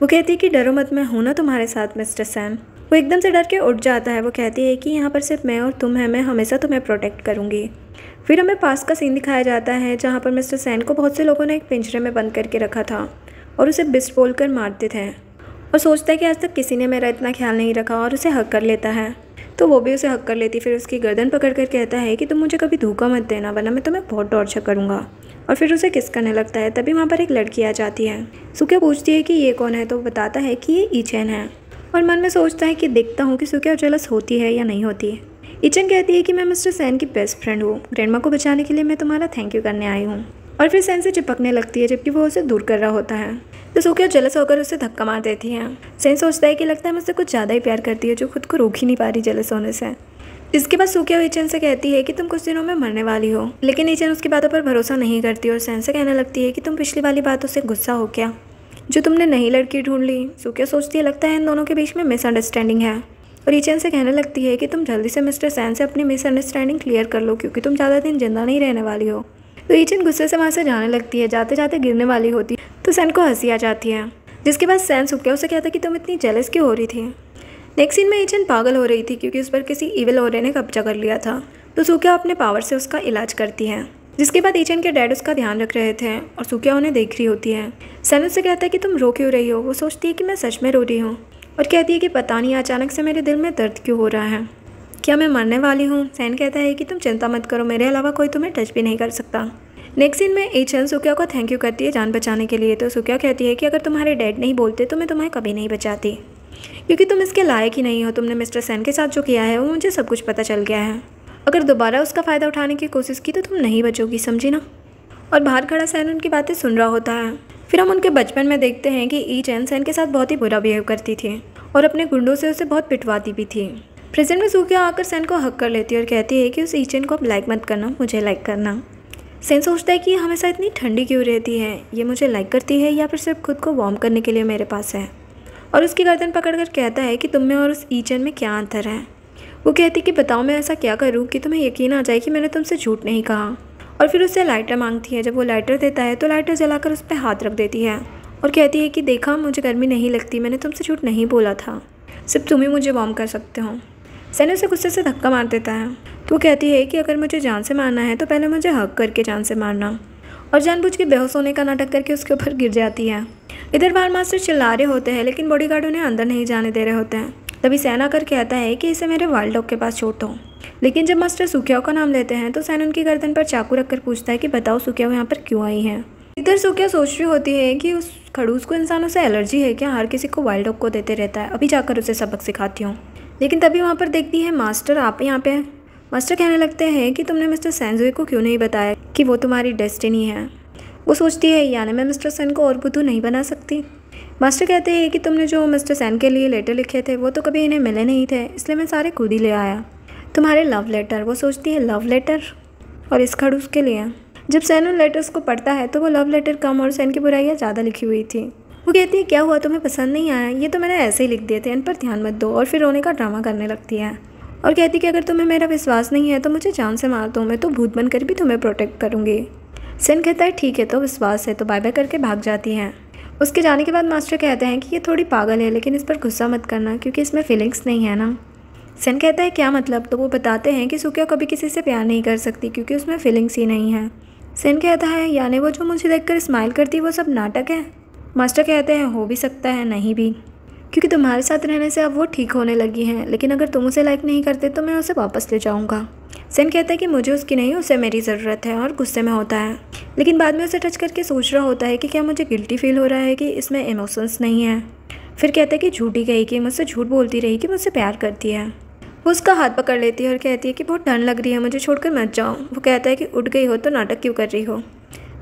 वो कहती है कि डरो मत मैं हूँ ना तुम्हारे साथ मिस्टर सैम वो एकदम से डर के उठ जाता है वो कहती है कि यहाँ पर सिर्फ मैं और तुम है मैं हमेशा तुम्हें प्रोटेक्ट करूँगी फिर हमें पास का सीन दिखाया जाता है जहाँ पर मिस्टर सैन को बहुत से लोगों ने एक पिंजरे में बंद करके रखा था और उसे बिस्ट बोल कर मारते थे और सोचता है कि आज तक किसी ने मेरा इतना ख्याल नहीं रखा और उसे हक कर लेता है तो वो भी उसे हक कर लेती फिर उसकी गर्दन पकड़ कर कहता है कि तुम मुझे कभी धोखा मत देना वरना मैं तुम्हें बहुत टॉर्चर करूँगा और फिर उसे किस करने लगता है तभी वहाँ पर एक लड़की आ जाती है सुखिया पूछती है कि ये कौन है तो बताता है कि ये ईचैन है और मन में सोचता है कि देखता हूँ कि सुखिया जलस होती है या नहीं होती इचन कहती है कि मैं मिस्टर सैन की बेस्ट फ्रेंड हूँ ग्रैंडमा को बचाने के लिए मैं तुम्हारा थैंक यू करने आई हूँ और फिर सैन से चिपकने लगती है जबकि वो उसे दूर कर रहा होता है तो सुखिया जलस होकर उसे धक्का मार देती है सैन सोचता है कि लगता है मुझसे कुछ ज़्यादा ही प्यार करती है जो खुद को रोक ही नहीं पा रही जलस होने से इसके बाद सुखिया इचन से कहती है कि तुम कुछ दिनों में मरने वाली हो लेकिन ईचन उसकी बातों पर भरोसा नहीं करती और सैन से कहने लगती है कि तुम पिछली वाली बातों से गुस्सा हो क्या जो तुमने नई लड़की ढूंढ ली सुखिया सोचती है लगता है इन दोनों के बीच में मिसअंडरस्टैंडिंग है और इचन से कहने लगती है कि तुम जल्दी से मिस्टर सैन से अपनी मिसअंडरस्टैंडिंग क्लियर कर लो क्योंकि तुम ज़्यादा दिन जिंदा नहीं रहने वाली हो तो ईचन गुस्से से वहाँ से जाने लगती है जाते जाते गिरने वाली होती तो सैन को हंसी आ जाती है जिसके बाद सैन सुख गया उसे कहता कि तुम इतनी जेलस क्यों हो रही थी नेक्स्ट सीन में ईचन पागल हो रही थी क्योंकि उस पर किसी इविल ओरे ने कब्जा कर लिया था तो सूक्या अपने पावर से उसका इलाज करती है जिसके बाद ईचन के डैड उसका ध्यान रख रहे थे और सुखिया उन्हें देख रही होती है सैन उससे कहता है कि तुम रो क्यों रही हो वो सोचती है कि मैं सच में रो रही हूँ और कहती है कि पता नहीं अचानक से मेरे दिल में दर्द क्यों हो रहा है क्या मैं मरने वाली हूँ सैन कहता है कि तुम चिंता मत करो मेरे अलावा कोई तुम्हें टच भी नहीं कर सकता नेक्स्ट सीन में एचन सुकिया को थैंक यू करती है जान बचाने के लिए तो सुकिया कहती है कि अगर तुम्हारे डैड नहीं बोलते तो मैं तुम्हें कभी नहीं बचाती क्योंकि तुम इसके लायक ही नहीं हो तुमने मिस्टर सैन के साथ जो किया है वो मुझे सब कुछ पता चल गया है अगर दोबारा उसका फ़ायदा उठाने की कोशिश की तो तुम नहीं बचोगी समझी ना और बाहर खड़ा सैन उनकी बातें सुन रहा होता है फिर हम उनके बचपन में देखते हैं कि ई e चैन सैन के साथ बहुत ही बुरा बिहेव करती थी और अपने गुंडों से उसे बहुत पिटवाती भी थी प्रेजेंट में सूखे आकर सेन को हक कर लेती है और कहती है कि उस ईचन को अब लाइक मत करना मुझे लाइक करना सेन सोचता है कि हमेशा इतनी ठंडी क्यों रहती है ये मुझे लाइक करती है या फिर सिर्फ खुद को वार्म करने के लिए मेरे पास है और उसकी गर्दन पकड़ कर कहता है कि तुम में और उस ईचन में क्या अंतर है वो कहती है कि बताओ मैं ऐसा क्या करूँ कि तुम्हें यकीन आ जाए कि मैंने तुमसे झूठ नहीं कहा और फिर उससे लाइटर मांगती है जब वो लाइटर देता है तो लाइटर जलाकर उस पर हाथ रख देती है और कहती है कि देखा मुझे गर्मी नहीं लगती मैंने तुमसे झूठ नहीं बोला था सिर्फ तुम ही मुझे वार्म कर सकते हो सैन उसे गुस्से से धक्का मार देता है तो कहती है कि अगर मुझे जान से मारना है तो पहले मुझे हक करके जान से मारना और जानबूझ के बेहोश होने का नाटक करके उसके ऊपर गिर जाती है इधर बार मास्टर चिल्ला रहे होते हैं लेकिन बॉडीगार्ड उन्हें अंदर नहीं जाने दे रहे होते हैं तभी सैन कर कहता है कि इसे मेरे वाइल्ड डॉग के पास छोड़ दो लेकिन जब मास्टर सुखियाओ का नाम लेते हैं तो सैन उनकी गर्दन पर चाकू रखकर पूछता है कि बताओ सुखियाओ यहाँ पर क्यों आई है इधर सुखिया सोच रही होती है कि उस खड़ूस को इंसानों से एलर्जी है क्या हर किसी को वाइल्ड डॉग को देते रहता है अभी जाकर उसे सबक सिखाती हूँ लेकिन तभी वहाँ पर देखती है मास्टर आप यहाँ पे हैं मास्टर कहने लगते हैं कि तुमने मिस्टर सेंजोए को क्यों नहीं बताया कि वो तुम्हारी डेस्टिनी है वो सोचती है यानी मैं मिस्टर सेन को और बुद्धू नहीं बना सकती मास्टर कहते हैं कि तुमने जो मिस्टर सेन के लिए लेटर लिखे थे वो तो कभी इन्हें मिले नहीं थे इसलिए मैं सारे खुद ही ले आया तुम्हारे लव लेटर वो सोचती है लव लेटर और इस खड़ूस के लिए जब सैन उन लेटर्स को पढ़ता है तो वो लव लेटर कम और सैन की बुराइयाँ ज़्यादा लिखी हुई थी वो कहती है क्या हुआ तुम्हें पसंद नहीं आया ये तो मैंने ऐसे ही लिख दिए थे इन पर ध्यान मत दो और फिर रोने का ड्रामा करने लगती है और कहती कि अगर तुम्हें मेरा विश्वास नहीं है तो मुझे जान से मार दो मैं तो भूत बनकर भी तुम्हें प्रोटेक्ट करूँगी सिन कहता है ठीक है तो विश्वास है तो बाय बाय करके भाग जाती है उसके जाने के बाद मास्टर कहते हैं कि ये थोड़ी पागल है लेकिन इस पर गुस्सा मत करना क्योंकि इसमें फीलिंग्स नहीं है ना सेन कहता है क्या मतलब तो वो बताते हैं कि सुखिया कभी किसी से प्यार नहीं कर सकती क्योंकि उसमें फीलिंग्स ही नहीं है सेन कहता है यानी वो जो मुझे देखकर स्माइल करती वो सब नाटक है मास्टर कहते हैं हो भी सकता है नहीं भी क्योंकि तुम्हारे साथ रहने से अब वो ठीक होने लगी हैं लेकिन अगर तुम उसे लाइक नहीं करते तो मैं उसे वापस ले जाऊँगा सेन कहता है कि मुझे उसकी नहीं उसे मेरी ज़रूरत है और गुस्से में होता है लेकिन बाद में उसे टच करके सोच रहा होता है कि क्या मुझे गिल्टी फील हो रहा है कि इसमें इमोशंस नहीं है फिर कहता है कि झूठी गई कि मुझसे झूठ बोलती रही कि मुझसे प्यार करती है वो उसका हाथ पकड़ लेती है और कहती है कि बहुत डर लग रही है मुझे छोड़कर मत जाओ वो कहता है कि उठ गई हो तो नाटक क्यों कर रही हो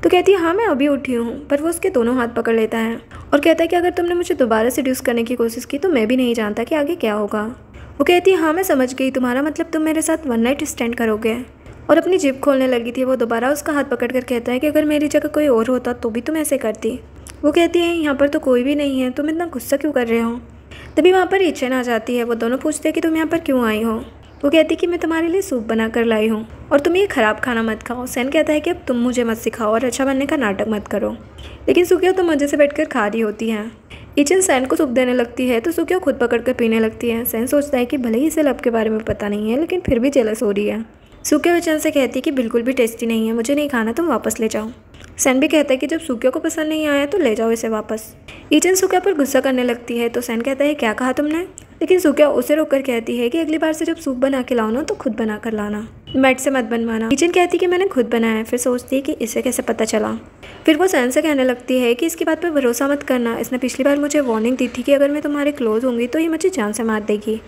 तो कहती है हाँ मैं अभी उठी हूँ पर वो उसके दोनों हाथ पकड़ लेता है और कहता है कि अगर तुमने मुझे दोबारा सेड्यूस करने की कोशिश की तो मैं भी नहीं जानता कि आगे क्या होगा वो कहती है हाँ मैं समझ गई तुम्हारा मतलब तुम मेरे साथ वन नाइट स्टैंड करोगे और अपनी जिप खोलने लगी थी वो दोबारा उसका हाथ पकड़ कर कहता है कि अगर मेरी जगह कोई और होता तो भी तुम ऐसे करती वो कहती है यहाँ पर तो कोई भी नहीं है तुम इतना गुस्सा क्यों कर रहे हो तभी वहाँ पर रिचन आ जाती है वो दोनों पूछते हैं कि तुम यहाँ पर क्यों आई हो वो कहती कि मैं तुम्हारे लिए सूप बना कर लाई हूँ और तुम ये ख़राब खाना मत खाओ सैन कहता है कि अब तुम मुझे मत सिखाओ और अच्छा बनने का नाटक मत करो लेकिन सुखिया तो मज़े से बैठकर खा रही होती हैं इचन सैन को सूप देने लगती है तो सुखिया खुद पकड़ कर पीने लगती है सैन सोचता है कि भले ही इसे लब के बारे में पता नहीं है लेकिन फिर भी जेलस हो रही है सुखिया विचन से कहती है कि बिल्कुल भी टेस्टी नहीं है मुझे नहीं खाना तुम वापस ले जाओ सैन भी कहता है कि जब सुखिया को पसंद नहीं आया तो ले जाओ इसे वापस ईचन सुखिया पर गुस्सा करने लगती है तो सैन कहता है क्या कहा तुमने लेकिन सुखिया उसे रोककर कहती है कि अगली बार से जब सूप बना के लाओ ना तो खुद बना कर लाना मैट से मत बनवाना किचन कहती कि मैंने खुद बनाया है फिर सोचती है कि इसे कैसे पता चला फिर वो सैन से कहने लगती है कि इसकी बात पर भरोसा मत करना इसने पिछली बार मुझे वार्निंग दी थी कि अगर मैं तुम्हारे क्लोज होंगी तो ये मुझे जान से मार देगी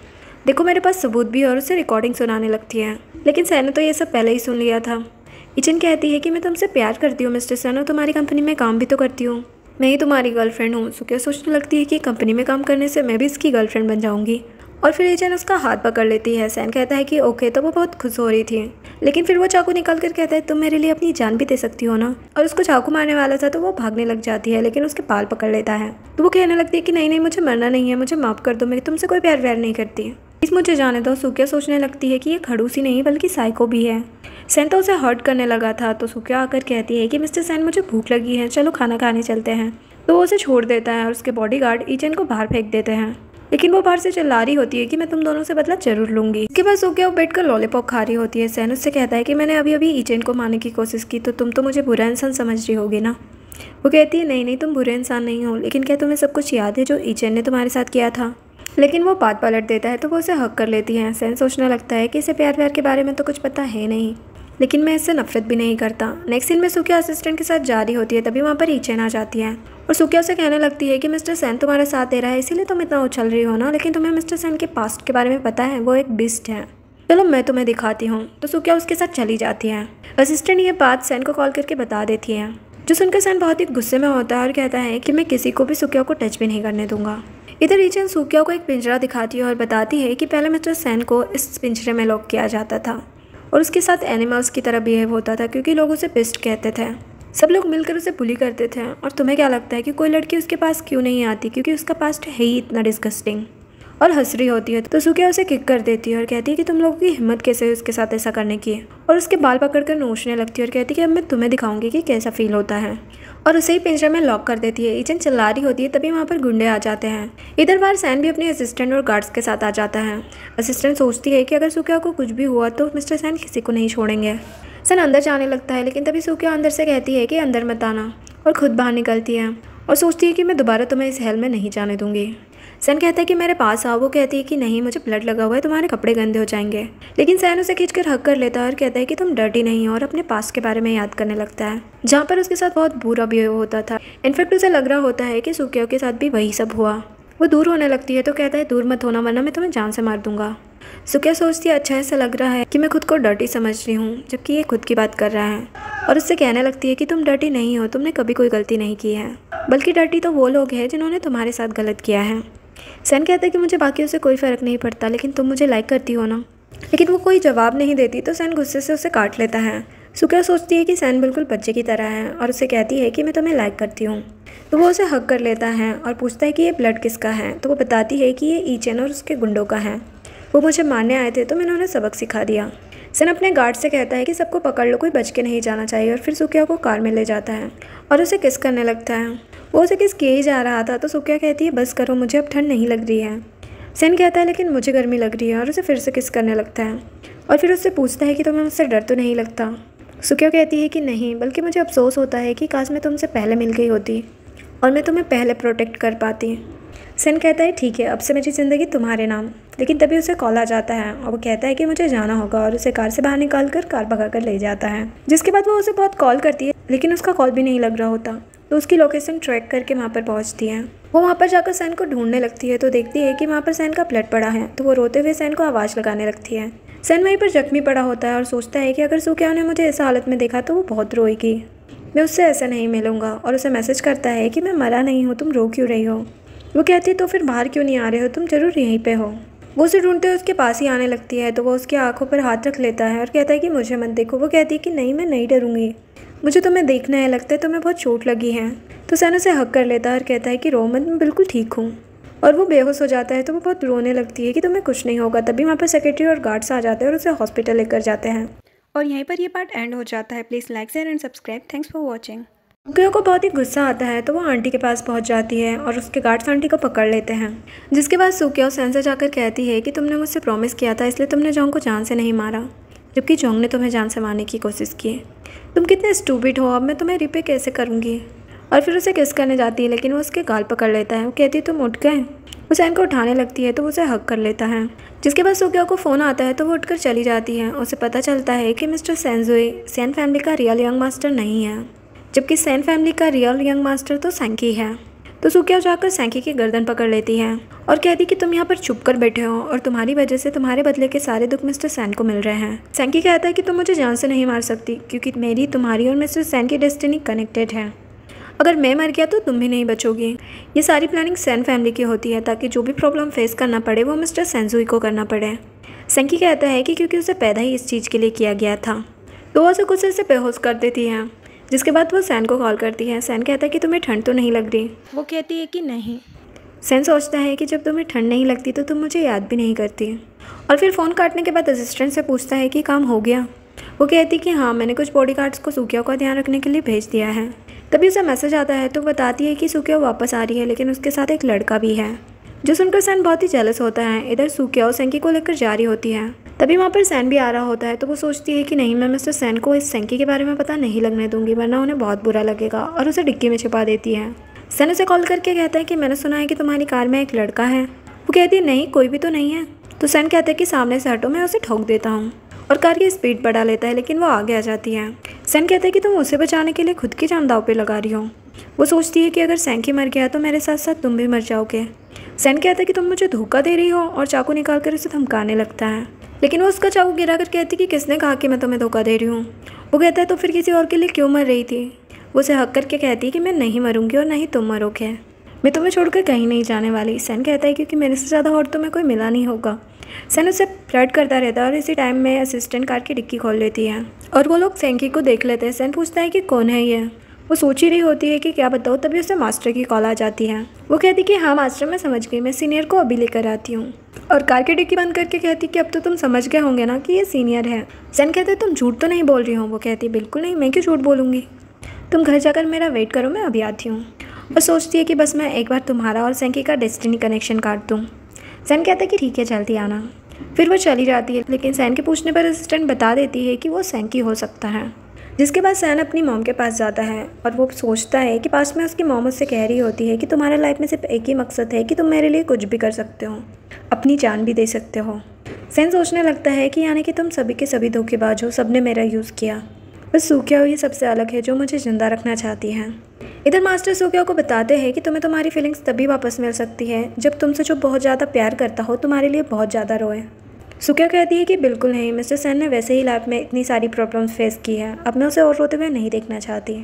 देखो मेरे पास सबूत भी है और उसे रिकॉर्डिंग सुनाने लगती है लेकिन सैन ने तो ये सब पहले ही सुन लिया था इचिन कहती है कि मैं तुमसे प्यार करती हूँ मिस्टर सन और तुम्हारी कंपनी में काम भी तो करती हूँ मैं ही तुम्हारी गर्लफ्रेंड हूँ सुखिया सोचने लगती है कि कंपनी में काम करने से मैं भी इसकी गर्लफ्रेंड बन जाऊँगी और फिर इचिन उसका हाथ पकड़ लेती है सैन कहता है कि ओके तो वो बहुत खुश हो रही थी लेकिन फिर वो चाकू निकाल कर कहता है तुम मेरे लिए अपनी जान भी दे सकती हो ना और उसको चाकू मारने वाला था तो वो भागने लग जाती है लेकिन उसके पाल पकड़ लेता है तो वो कहने लगती है कि नहीं नहीं मुझे मरना नहीं है मुझे माफ़ कर दो मैं तुमसे कोई प्यार व्यार नहीं करती इस मुझे जाने दो सुखिया सोचने लगती है कि ये खड़ूसी नहीं बल्कि साइको भी है सेन तो उसे हर्ट करने लगा था तो सुखिया आकर कहती है कि मिस्टर सेन मुझे भूख लगी है चलो खाना खाने चलते हैं तो वो उसे छोड़ देता है और उसके बॉडीगार्ड ईचन को बाहर फेंक देते हैं लेकिन वो बाहर से चिल्ला रही होती है कि मैं तुम दोनों से बदला जरूर लूंगी इसके बाद सुखिया बैठ कर लॉलीपॉप खा रही होती है सैन उससे कहता है कि मैंने अभी अभी ईचेन को मारने की कोशिश की तो तुम तो मुझे बुरा इंसान समझ रही होगी ना वो कहती है नहीं नहीं तुम बुरे इंसान नहीं हो लेकिन क्या तुम्हें सब कुछ याद है जो ईचेन ने तुम्हारे साथ किया था लेकिन वो बात पलट देता है तो वो उसे हक कर लेती है सैन सोचने लगता है कि इसे प्यार प्यार के बारे में तो कुछ पता है नहीं लेकिन मैं इससे नफरत भी नहीं करता नेक्स्ट दिन में सुखिया असिस्टेंट के साथ जा रही होती है तभी वहाँ पर ईचैन आ जाती है और सुखिया उसे कहने लगती है कि मिस्टर सैन तुम्हारा साथ दे रहा है इसीलिए तुम इतना उछल रही हो ना लेकिन तुम्हें मिस्टर सैन के पास्ट के बारे में पता है वो एक बिस्ट है चलो मैं तुम्हें दिखाती हूँ तो सुकिया उसके साथ चली जाती है असिस्टेंट ये बात सैन को कॉल करके बता देती है जो सुनकर सैन बहुत ही गुस्से में होता है और कहता है कि मैं किसी को भी सुकिया को टच भी नहीं करने दूंगा इधर रिचन सुकिया को एक पिंजरा दिखाती है और बताती है कि पहले मिस्टर सैन को इस पिंजरे में लॉक किया जाता था और उसके साथ एनिमल्स की तरह बिहेव होता था क्योंकि लोग उसे पिस्ट कहते थे सब लोग मिलकर उसे बुली करते थे और तुम्हें क्या लगता है कि कोई लड़की उसके पास क्यों नहीं आती क्योंकि उसका पास्ट है ही इतना डिस्गस्टिंग और हंस रही होती है तो सुखिया उसे किक कर देती है और कहती है कि तुम लोगों की हिम्मत कैसे उसके साथ ऐसा करने की और उसके बाल पकड़कर नोचने लगती है और कहती है कि अब मैं तुम्हें दिखाऊंगी कि कैसा फील होता है और उसे ही पिंजरे में लॉक कर देती है इचन चिल्ला रही होती है तभी वहाँ पर गुंडे आ जाते हैं इधर बार सैन भी अपने असिस्टेंट और गार्ड्स के साथ आ जाता है असिस्टेंट सोचती है कि अगर सुखिया को कुछ भी हुआ तो मिस्टर सैन किसी को नहीं छोड़ेंगे सन अंदर जाने लगता है लेकिन तभी सुखिया अंदर से कहती है कि अंदर मत आना और खुद बाहर निकलती है और सोचती है कि मैं दोबारा तुम्हें इस हेल में नहीं जाने दूंगी सैन कहता है कि मेरे पास आओ वो कहती है कि नहीं मुझे ब्लड लगा हुआ है तुम्हारे कपड़े गंदे हो जाएंगे लेकिन सैन उसे खींचकर हक कर लेता है और कहता है कि तुम डर्टी नहीं हो और अपने पास के बारे में याद करने लगता है जहाँ पर उसके साथ बहुत बुरा बिहेव होता था इनफेक्ट उसे लग रहा होता है कि सुकिया के साथ भी वही सब हुआ वो दूर होने लगती है तो कहता है दूर मत होना वरना मैं तुम्हें जान से मार दूंगा सुकिया सोचती है अच्छा ऐसा लग रहा है कि मैं खुद को डर्टी समझ रही हूँ जबकि ये खुद की बात कर रहा है और उससे कहने लगती है कि तुम डर्टी नहीं हो तुमने कभी कोई गलती नहीं की है बल्कि डर्टी तो वो लोग हैं जिन्होंने तुम्हारे साथ गलत किया है सैन कहता है कि मुझे बाकियों से कोई फ़र्क नहीं पड़ता लेकिन तुम मुझे लाइक करती हो ना लेकिन वो कोई जवाब नहीं देती तो सैन गुस्से से उसे काट लेता है सुखिया सोचती है कि सैन बिल्कुल बच्चे की तरह है और उसे कहती है कि मैं तुम्हें लाइक करती हूँ तो वो उसे हक कर लेता है और पूछता है कि ये ब्लड किसका है तो वो बताती है कि ये ईचन और उसके गुंडों का है वो मुझे मारने आए थे तो मैंने उन्हें सबक सिखा दिया सैन अपने गार्ड से कहता है कि सबको पकड़ लो कोई बच के नहीं जाना चाहिए और फिर सुखिया को कार में ले जाता है और उसे किस करने लगता है वो उसे किस के जा रहा था तो सुक्या कहती है बस करो मुझे अब ठंड नहीं लग रही है सेन कहता है लेकिन मुझे गर्मी लग रही है और उसे फिर से किस करने लगता है और फिर उससे पूछता है कि तुम्हें मुझसे डर तो नहीं लगता सुकिया कहती है कि नहीं बल्कि मुझे अफसोस होता है कि काश मैं तुमसे पहले मिल गई होती और मैं तुम्हें पहले प्रोटेक्ट कर पाती सेन कहता है ठीक है अब से मेरी ज़िंदगी तुम्हारे नाम लेकिन तभी उसे कॉल आ जाता है और वो कहता है कि मुझे जाना होगा और उसे कार से बाहर निकाल कर कार भगा कर ले जाता है जिसके बाद वो उसे बहुत कॉल करती है लेकिन उसका कॉल भी नहीं लग रहा होता तो उसकी लोकेशन ट्रैक करके वहाँ पर पहुँचती है वो वहाँ पर जाकर सैन को ढूंढने लगती है तो देखती है कि वहाँ पर सैन का ब्लड पड़ा है तो वो रोते हुए सैन को आवाज़ लगाने लगती है सैन वहीं पर जख्मी पड़ा होता है और सोचता है कि अगर सूक्या ने मुझे इस हालत में देखा तो वो बहुत रोएगी मैं उससे ऐसा नहीं मिलूंगा और उसे मैसेज करता है कि मैं मरा नहीं हूँ तुम रो क्यों रही हो वो कहती है तो फिर बाहर क्यों नहीं आ रहे हो तुम ज़रूर यहीं पे हो वो उसे ढूंढते हुए उसके पास ही आने लगती है तो वो उसकी आंखों पर हाथ रख लेता है और कहता है कि मुझे मत देखो वो कहती है कि नहीं मैं नहीं डरूंगी मुझे तुम्हें देखना है लगता है तुम्हें बहुत चोट लगी है तो सैन उसे हक कर लेता है और कहता है कि रोमन मैं बिल्कुल ठीक हूँ और वो बेहोश हो जाता है तो वो बहुत रोने लगती है कि तुम्हें कुछ नहीं होगा तभी वहाँ पर सेक्रेटरी और गार्ड्स आ जाते हैं और उसे हॉस्पिटल लेकर जाते हैं और यहीं पर ये पार्ट एंड हो जाता है please like share and subscribe thanks for watching uncle को बहुत ही गुस्सा आता है तो वो आंटी के पास पहुंच जाती है और उसके गार्ड्स आंटी को पकड़ लेते हैं जिसके बाद सुकिया और सैन जाकर कहती है कि तुमने मुझसे प्रॉमिस किया था इसलिए तुमने जॉन को जान से नहीं मारा जबकि जोंग ने तुम्हें जान से मारने की कोशिश की है तुम कितने स्टूबिट हो अब मैं तुम्हें रिपे कैसे करूँगी और फिर उसे किस करने जाती है लेकिन वो उसके गाल पकड़ लेता है वो कहती है तुम उठ गए हुसैन को उठाने लगती है तो उसे हक कर लेता है जिसके बाद सुकिया को फ़ोन आता है तो वो उठकर चली जाती है उसे पता चलता है कि मिस्टर सेंजुई सैन फैमिली का रियल यंग मास्टर नहीं है जबकि सैन फैमिली का रियल यंग मास्टर तो सैंकी है तो सुकिया जाकर सैंकी की गर्दन पकड़ लेती है और कहती कि तुम यहाँ पर छुप कर बैठे हो और तुम्हारी वजह से तुम्हारे बदले के सारे दुख मिस्टर सैन को मिल रहे हैं सैंकी कहता है कि तुम मुझे जान से नहीं मार सकती क्योंकि मेरी तुम्हारी और मिस्टर सैन की डेस्टिनी कनेक्टेड है अगर मैं मर गया तो तुम भी नहीं बचोगी ये सारी प्लानिंग सैन फैमिली की होती है ताकि जो भी प्रॉब्लम फेस करना पड़े वो मिस्टर सेंजुई को करना पड़े सेंकी कहता है कि क्योंकि उसे पैदा ही इस चीज़ के लिए किया गया था तो उसे गुस्से से बेहोश कर देती हैं जिसके बाद वो सैन को कॉल करती है सैन कहता है कि तुम्हें ठंड तो नहीं लग रही वो कहती है कि नहीं सैन सोचता है कि जब तुम्हें ठंड नहीं लगती तो तुम मुझे याद भी नहीं करती और फिर फ़ोन काटने के बाद असिस्टेंट से पूछता है कि काम हो गया वो कहती कि हाँ मैंने कुछ बॉडी गार्ड्स को सुखिया का ध्यान रखने के लिए भेज दिया है तभी उसे मैसेज आता है तो बताती है कि सुखिया वापस आ रही है लेकिन उसके साथ एक लड़का भी है जो सुनकर सैन बहुत ही जेलस होता है इधर सुकिया सेंकी को लेकर जारी होती है तभी वहाँ पर सैन भी आ रहा होता है तो वो सोचती है कि नहीं मैं मिस्टर सैन को इस सेंकी के बारे में पता नहीं लगने दूंगी वरना उन्हें बहुत बुरा लगेगा और उसे डिक्की में छिपा देती है सैन उसे कॉल करके कहता है कि मैंने सुना है कि तुम्हारी कार में एक लड़का है वो कहती है नहीं कोई भी तो नहीं है तो सैन कहते हैं कि सामने से हटो मैं उसे ठोक देता हूँ और कार की स्पीड बढ़ा लेता है लेकिन वो आगे आ जाती है सैन कहते हैं कि तुम उसे बचाने के लिए खुद की जान दाव पे लगा रही हो वो सोचती है कि अगर सैंकी मर गया तो मेरे साथ साथ तुम भी मर जाओगे सैन कहता है कि तुम मुझे धोखा दे रही हो और चाकू निकाल कर उसे धमकाने लगता है लेकिन वो उसका चाकू गिरा कर कहती कि किसने कहा कि मैं तुम्हें धोखा दे रही हूँ वो कहता है तो फिर किसी और के लिए क्यों मर रही थी वो उसे हक करके कहती है कि मैं नहीं मरूँगी और ना ही तुम मरोगे मैं तुम्हें छोड़कर कहीं नहीं जाने वाली सैन कहता है क्योंकि मेरे से ज़्यादा और तुम्हें कोई मिला नहीं होगा सैन उसे फ्लर्ट करता रहता है और इसी टाइम में असिस्टेंट कार की डिक्की खोल लेती है और वो लोग सैंकी को देख लेते हैं सैन पूछता है कि कौन है ये वो सोच ही रही होती है कि क्या बताओ तभी उसे मास्टर की कॉल आ जाती है वो कहती कि हाँ मास्टर मैं समझ गई मैं सीनियर को अभी लेकर आती हूँ और कार की डिक्की बंद करके कहती कि अब तो तुम समझ गए होंगे ना कि ये सीनियर है जैन कहते तुम झूठ तो नहीं बोल रही हो वो कहती बिल्कुल नहीं मैं क्यों झूठ बोलूँगी तुम घर जाकर मेरा वेट करो मैं अभी आती हूँ और सोचती है कि बस मैं एक बार तुम्हारा और सैंकी का डेस्टिनी कनेक्शन काट दूँ सैन कहता है कि ठीक है जल्दी आना फिर वो चली जाती है लेकिन सैन के पूछने पर असिस्टेंट बता देती है कि वो सैंकी हो सकता है जिसके बाद सैन अपनी मोम के पास जाता है और वो सोचता है कि पास में उसकी मोम उससे कह रही होती है कि तुम्हारे लाइफ में सिर्फ एक ही मकसद है कि तुम मेरे लिए कुछ भी कर सकते हो अपनी जान भी दे सकते हो सैन सोचने लगता है कि यानी कि तुम सभी के सभी धोखेबाज हो सब ने मेरा यूज़ किया बस सूखिया ही सबसे अलग है जो मुझे ज़िंदा रखना चाहती है इधर मास्टर सूक्या को बताते हैं कि तुम्हें तुम्हारी फीलिंग्स तभी वापस मिल सकती है जब तुमसे जो बहुत ज़्यादा प्यार करता हो तुम्हारे लिए बहुत ज़्यादा रोए सुक्या कहती है कि बिल्कुल नहीं मिस्टर सैन ने वैसे ही लैब में इतनी सारी प्रॉब्लम्स फेस की है अब मैं उसे और रोते हुए नहीं देखना चाहती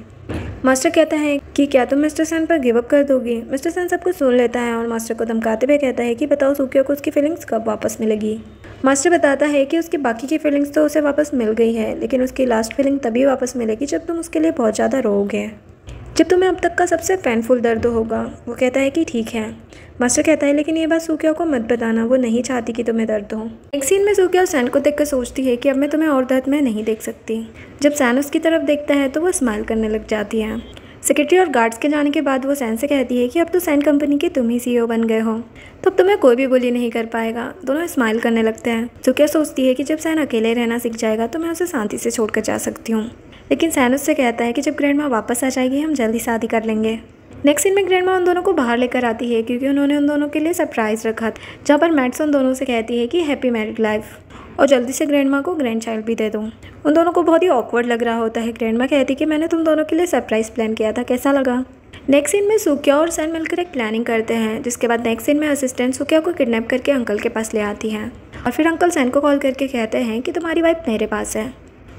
मास्टर कहता है कि क्या तुम मिस्टर सैन पर गिवअप कर दोगी मिस्टर सैन सब कुछ सुन लेता है और मास्टर को धमकाते हुए कहता है कि बताओ सुखिया को उसकी फीलिंग्स कब वापस मिलेगी मास्टर बताता है कि उसकी बाकी की फीलिंग्स तो उसे वापस मिल गई है लेकिन उसकी लास्ट फीलिंग तभी वापस मिलेगी जब तुम उसके लिए बहुत ज़्यादा रोगे जब तुम्हें अब तक का सबसे फैनफुल दर्द होगा वो कहता है कि ठीक है मास्टर कहता है लेकिन ये बात सुखिया को मत बताना वो नहीं चाहती कि तुम्हें दर्द हो एक सीन में सुखिया सैन को देखकर सोचती है कि अब मैं तुम्हें और दर्द में नहीं देख सकती जब सैन उसकी तरफ देखता है तो वो स्माइल करने लग जाती है सेक्रेटरी और गार्ड्स के जाने के बाद वो सैन से कहती है कि अब तो सैन कंपनी के तुम ही सी e बन गए हो तो अब तुम्हें कोई भी बोली नहीं कर पाएगा दोनों स्माइल करने लगते हैं सुखिया सोचती है कि जब सैन अकेले रहना सीख जाएगा तो मैं उसे शांति से छोड़कर जा सकती हूँ लेकिन सैन उससे कहता है कि जब ग्रैंड माँ वापस आ जाएगी हम जल्दी शादी कर लेंगे नेक्स्ट सीन में ग्रैंड माँ उन दोनों को बाहर लेकर आती है क्योंकि उन्होंने उन दोनों के लिए सरप्राइज़ रखा था जहाँ पर मैट्स उन दोनों से कहती है कि हैप्पी मैरिड लाइफ और जल्दी से ग्रैंड माँ को ग्रैंड चाइल्ड भी दे दूँ उन दोनों को बहुत ही ऑकवर्ड लग रहा होता है ग्रैंड माँ कहती कि मैंने तुम दोनों के लिए सरप्राइज़ प्लान किया था कैसा लगा नेक्स्ट सीन में सुकिया और सैन मिलकर एक प्लानिंग करते हैं जिसके बाद नेक्स्ट सीन में असिस्टेंट सुकिया को किडनैप करके अंकल के पास ले आती है और फिर अंकल सैन को कॉल करके कहते हैं कि तुम्हारी वाइफ मेरे पास है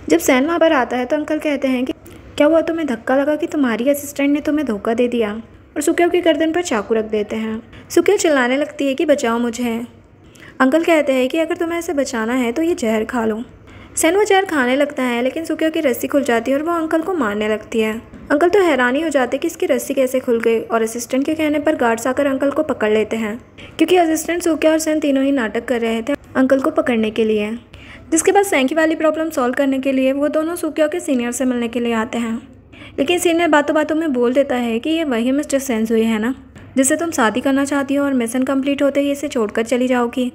जब सैन वहाँ पर आता है तो अंकल कहते हैं कि क्या हुआ तुम्हें धक्का लगा कि तुम्हारी असिस्टेंट ने तुम्हें धोखा दे दिया और सुकिया की गर्दन पर चाकू रख देते हैं सुकिया चिल्लाने लगती है कि बचाओ मुझे अंकल कहते हैं कि अगर तुम्हें इसे बचाना है तो ये जहर खा लो सैन वो जहर खाने लगता है लेकिन सुकिया की रस्सी खुल जाती है और वो अंकल को मारने लगती है अंकल तो हैरानी हो जाते कि इसकी रस्सी कैसे खुल गई और असिस्टेंट के कहने पर गार्ड्स आकर अंकल को पकड़ लेते हैं क्योंकि असिस्टेंट सुखिया और सैन तीनों ही नाटक कर रहे थे अंकल को पकड़ने के लिए जिसके बाद सैंकी वाली प्रॉब्लम सॉल्व करने के लिए वो दोनों सुखियों के सीनियर से मिलने के लिए आते हैं लेकिन सीनियर बातों बातों में बोल देता है कि ये वही मिस्टर हुई है ना जिससे तुम शादी करना चाहती हो और मिशन कंप्लीट होते ही इसे छोड़कर चली जाओगी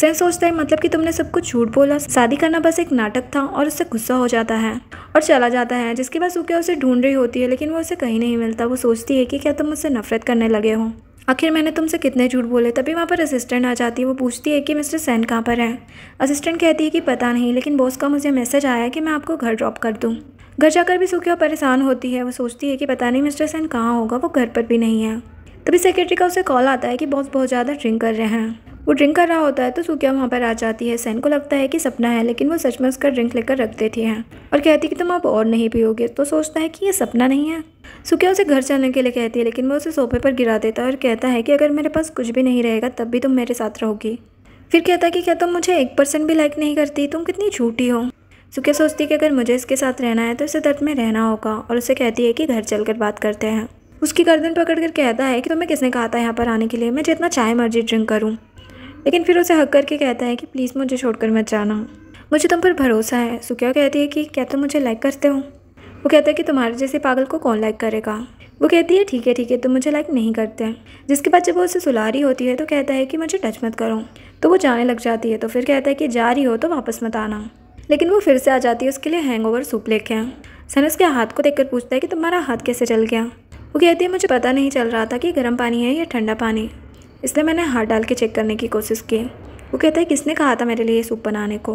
सेंस सोचता है मतलब कि तुमने सब कुछ झूठ बोला शादी करना बस एक नाटक था और उससे गुस्सा हो जाता है और चला जाता है जिसके बाद सुखिया उसे ढूंढ रही होती है लेकिन वो उसे कहीं नहीं मिलता वो सोचती है कि क्या तुम मुझसे नफरत करने लगे हो आखिर मैंने तुमसे कितने झूठ बोले तभी वहाँ पर असिस्टेंट आ जाती है वो पूछती है कि मिस्टर सैन कहाँ पर हैं असिस्टेंट कहती है कि पता नहीं लेकिन बॉस का मुझे मैसेज आया कि मैं आपको घर ड्रॉप कर दूँ घर जाकर भी सुखी और परेशान होती है वो सोचती है कि पता नहीं मिस्टर सैन कहाँ होगा वो घर पर भी नहीं है तभी सेक्रेटरी का उसे कॉल आता है कि बॉस बहुत ज़्यादा ड्रिंक कर रहे हैं वो ड्रिंक कर रहा होता है तो सुकिया वहाँ पर आ जाती है सैन को लगता है कि सपना है लेकिन वो में उसका ड्रिंक लेकर रख देती है और कहती कि तुम अब और नहीं पियोगे तो सोचता है कि ये सपना नहीं है सुकिया उसे घर चलने के लिए कहती है लेकिन वो उसे सोफे पर गिरा देता है और कहता है कि अगर मेरे पास कुछ भी नहीं रहेगा तब भी तुम मेरे साथ रहोगी फिर कहता है कि क्या तुम मुझे एक परसेंट भी लाइक नहीं करती तुम कितनी झूठी हो सुकिया सोचती है कि अगर मुझे इसके साथ रहना है तो इसे दर्द में रहना होगा और उसे कहती है कि घर चल कर बात करते हैं उसकी गर्दन पकड़ कर कहता है कि तुम्हें किसने कहा था यहाँ पर आने के लिए मैं जितना चाय मर्जी ड्रिंक करूँ लेकिन फिर उसे हक करके कहता है कि प्लीज़ मुझे छोड़कर मत जाना मुझे तुम पर भरोसा है सुखिया कहती है कि क्या तुम मुझे लाइक करते हो वो कहता है कि तुम्हारे जैसे पागल को कौन लाइक करेगा वो कहती है ठीक है ठीक है तुम मुझे लाइक नहीं करते जिसके बाद जब वो उसे सुला रही होती है तो कहता है कि मुझे टच मत करो तो वो जाने लग जाती है तो फिर कहता है कि जा रही हो तो वापस मत आना लेकिन वो फिर से आ जाती है उसके लिए हैंग ओवर सूप लेके हैं सन उसके हाथ को देखकर पूछता है कि तुम्हारा हाथ कैसे चल गया वो कहती है मुझे पता नहीं चल रहा था कि गर्म पानी है या ठंडा पानी इसलिए मैंने हाथ डाल के चेक करने की कोशिश की वो कहता है किसने कहा था मेरे लिए सूप बनाने को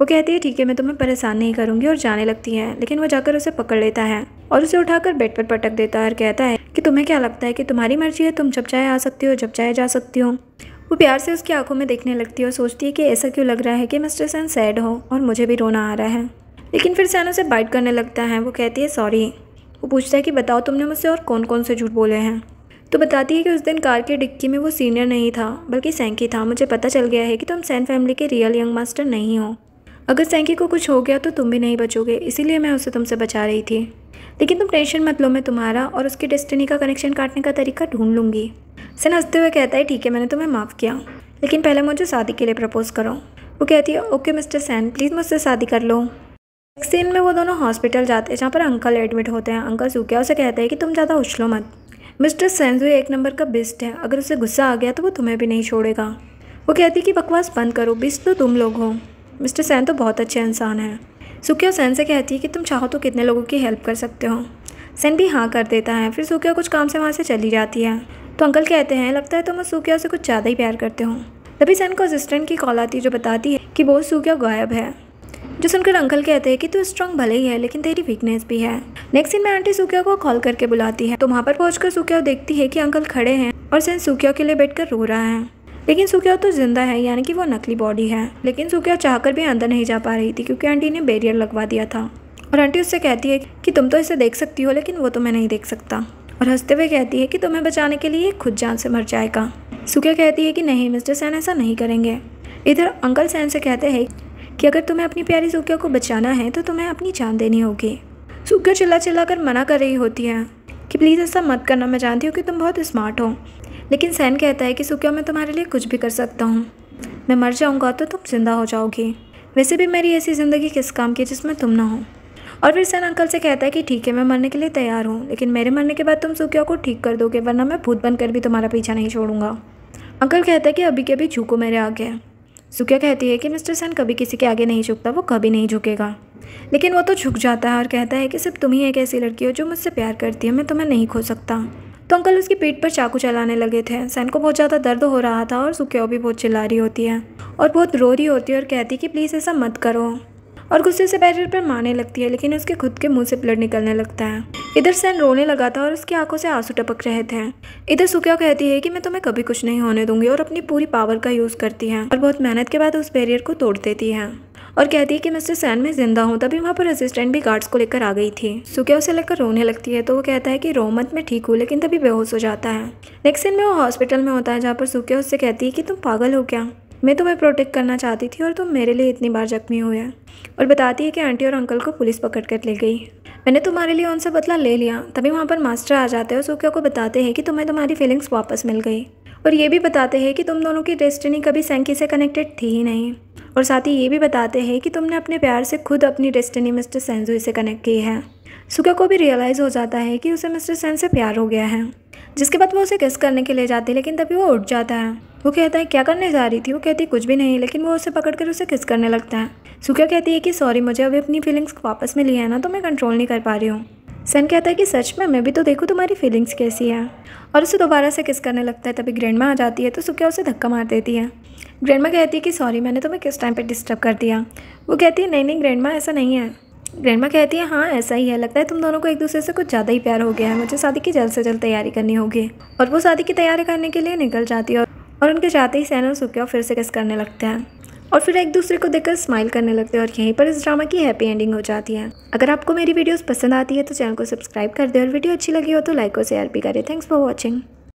वो कहती है ठीक है मैं तुम्हें परेशान नहीं करूँगी और जाने लगती है लेकिन वो जाकर उसे पकड़ लेता है और उसे उठाकर बेड पर पटक देता है और कहता है कि तुम्हें क्या लगता है कि तुम्हारी मर्जी है तुम जब चाहे आ सकती हो जब चाहे जा सकती हो वो प्यार से उसकी आंखों में देखने लगती है और सोचती है कि ऐसा क्यों लग रहा है कि मिस्टर सैन सैड हो और मुझे भी रोना आ रहा है लेकिन फिर सैन उसे बाइट करने लगता है वो कहती है सॉरी वो पूछता है कि बताओ तुमने मुझसे और कौन कौन से झूठ बोले हैं तो बताती है कि उस दिन कार के डिक्की में वो सीनियर नहीं था बल्कि सैंकी था मुझे पता चल गया है कि तुम सैन फैमिली के रियल यंग मास्टर नहीं हो अगर सैंकी को कुछ हो गया तो तुम भी नहीं बचोगे इसीलिए मैं उसे तुमसे बचा रही थी लेकिन तुम टेंशन मत लो मैं तुम्हारा और उसकी डेस्टिनी का कनेक्शन काटने का तरीका ढूंढ लूँगी सन हंसते हुए कहता है ठीक है मैंने तुम्हें माफ़ किया लेकिन पहले मुझे शादी के लिए प्रपोज़ करो वो कहती है ओके मिस्टर सैन प्लीज़ मुझसे शादी कर लो नेक्स्ट सीन में वो दोनों हॉस्पिटल जाते हैं जहाँ पर अंकल एडमिट होते हैं अंकल सूखे उसे कहते हैं कि तुम ज़्यादा उछलो मत मिस्टर सेंजू एक नंबर का बेस्ट है अगर उसे गुस्सा आ गया तो वो तुम्हें भी नहीं छोड़ेगा वो कहती कि बकवास बंद करो बिस्ट तो तुम लोग हो मिस्टर सैन तो बहुत अच्छे इंसान हैं सुखिया सैन से कहती है कि तुम चाहो तो कितने लोगों की हेल्प कर सकते हो सैन भी हाँ कर देता है फिर सुखिया कुछ काम से वहाँ से चली जाती है तो अंकल कहते हैं लगता है तुम तो सुखिया से कुछ ज़्यादा ही प्यार करते हो तभी सैन को असिस्टेंट की कॉल आती है जो बताती है कि वो सुखिया गायब है जो सुनकर अंकल कहते हैं कि तू तो स्ट्रांग भले ही है लेकिन तेरी वीकनेस भी है नेक्स्ट दिन में आंटी सुखिया को कॉल करके बुलाती है तो वहाँ पर पहुंचकर सुखिया देखती है कि अंकल खड़े हैं और सेंस सुखिया के लिए बैठकर रो रहा है लेकिन सुखिया तो जिंदा है यानी कि वो नकली बॉडी है लेकिन सुखिया चाहकर भी अंदर नहीं जा पा रही थी क्योंकि आंटी ने बैरियर लगवा दिया था और आंटी उससे कहती है कि तुम तो इसे देख सकती हो लेकिन वो तो मैं नहीं देख सकता और हंसते हुए कहती है कि तुम्हें बचाने के लिए खुद जान से मर जाएगा सुखिया कहती है कि नहीं मिस्टर सैन ऐसा नहीं करेंगे इधर अंकल सैन से कहते हैं कि अगर तुम्हें अपनी प्यारी सुखिया को बचाना है तो तुम्हें अपनी जान देनी होगी सुखिया चिल्ला चिल्ला कर मना कर रही होती है कि प्लीज़ ऐसा मत करना मैं जानती हूँ कि तुम बहुत स्मार्ट हो लेकिन सैन कहता है कि सुखिया मैं तुम्हारे लिए कुछ भी कर सकता हूँ मैं मर जाऊँगा तो तुम जिंदा हो जाओगी वैसे भी मेरी ऐसी ज़िंदगी किस काम की जिसमें तुम ना हो और फिर सैन अंकल से कहता है कि ठीक है मैं मरने के लिए तैयार हूँ लेकिन मेरे मरने के बाद तुम सुखिया को ठीक कर दोगे वरना मैं भूत बनकर भी तुम्हारा पीछा नहीं छोड़ूंगा अंकल कहता है कि अभी के अभी झूको मेरे आगे सुखिया कहती है कि मिस्टर सन कभी किसी के आगे नहीं झुकता वो कभी नहीं झुकेगा लेकिन वो तो झुक जाता है और कहता है कि सिर्फ तुम ही एक ऐसी लड़की हो जो मुझसे प्यार करती है मैं तुम्हें नहीं खो सकता तो अंकल उसकी पीठ पर चाकू चलाने लगे थे सैन को बहुत ज़्यादा दर्द हो रहा था और सुखिया भी बहुत चिल्ला रही होती है और बहुत रो रही होती है और कहती है कि प्लीज़ ऐसा मत करो और गुस्से से बैरियर पर मारने लगती है लेकिन उसके खुद के मुंह से ब्लड निकलने लगता है इधर सैन रोने लगा था और उसकी आंखों से आंसू टपक रहे थे इधर सुखिया कहती है कि मैं तुम्हें कभी कुछ नहीं होने दूंगी और अपनी पूरी पावर का यूज़ करती है और बहुत मेहनत के बाद उस बैरियर को तोड़ देती है और कहती है कि मिस्टर सैन में जिंदा हूँ तभी वहाँ पर असिस्टेंट भी गार्ड्स को लेकर आ गई थी सुखिया उसे लेकर रोने लगती है तो वो कहता है कि रोमत में ठीक हूँ लेकिन तभी बेहोश हो जाता है नेक्स्ट दिन में वो हॉस्पिटल में होता है जहाँ पर सुखिया उससे कहती है कि तुम पागल हो क्या मैं तुम्हें प्रोटेक्ट करना चाहती थी और तुम मेरे लिए इतनी बार जख्मी हुए और बताती है कि आंटी और अंकल को पुलिस पकड़ कर ले गई मैंने तुम्हारे लिए उनसे बदला ले लिया तभी वहाँ पर मास्टर आ जाते हैं और सूक्या को बताते हैं कि तुम्हें तुम्हारी फीलिंग्स वापस मिल गई और ये भी बताते हैं कि तुम दोनों की डेस्टिनी कभी सेंकी से कनेक्टेड थी ही नहीं और साथ ही ये भी बताते हैं कि तुमने अपने प्यार से खुद अपनी डेस्टिनी मिस्टर सेंजुई से कनेक्ट की है सुका को भी रियलाइज़ हो जाता है कि उसे मिस्टर सेन से प्यार हो गया है जिसके बाद वो उसे किस करने के लिए जाती है लेकिन तभी वो उठ जाता है वो कहता है क्या करने जा रही थी वो कहती है कुछ भी नहीं लेकिन वो उसे पकड़ कर उसे किस करने लगता है सुखिया कहती है कि सॉरी मुझे अभी अपनी फीलिंग्स वापस में लिया है ना तो मैं कंट्रोल नहीं कर पा रही हूँ सन कहता है कि सच में मैं भी तो देखूँ तुम्हारी फीलिंग्स कैसी है और उसे दोबारा से किस करने लगता है तभी ग्रैंडमा आ जाती है तो सुखिया उसे धक्का मार देती है ग्रैंडमा कहती है कि सॉरी मैंने तुम्हें किस टाइम पर डिस्टर्ब कर दिया वो कहती है नहीं नहीं ग्रैंडमा ऐसा नहीं है ग्रैंडमा कहती है हाँ ऐसा ही है लगता है तुम दोनों को एक दूसरे से कुछ ज़्यादा ही प्यार हो गया है मुझे शादी की जल्द से जल्द तैयारी करनी होगी और वो शादी की तैयारी करने के लिए निकल जाती है और उनके जाते ही सैन और सुक्या फिर से किस करने लगते हैं और फिर एक दूसरे को देखकर स्माइल करने लगते हैं और यहीं पर इस ड्रामा की हैप्पी एंडिंग हो जाती है अगर आपको मेरी वीडियोस पसंद आती है तो चैनल को सब्सक्राइब कर दे और वीडियो अच्छी लगी हो तो लाइक और शेयर भी करें थैंक्स फॉर वॉचिंग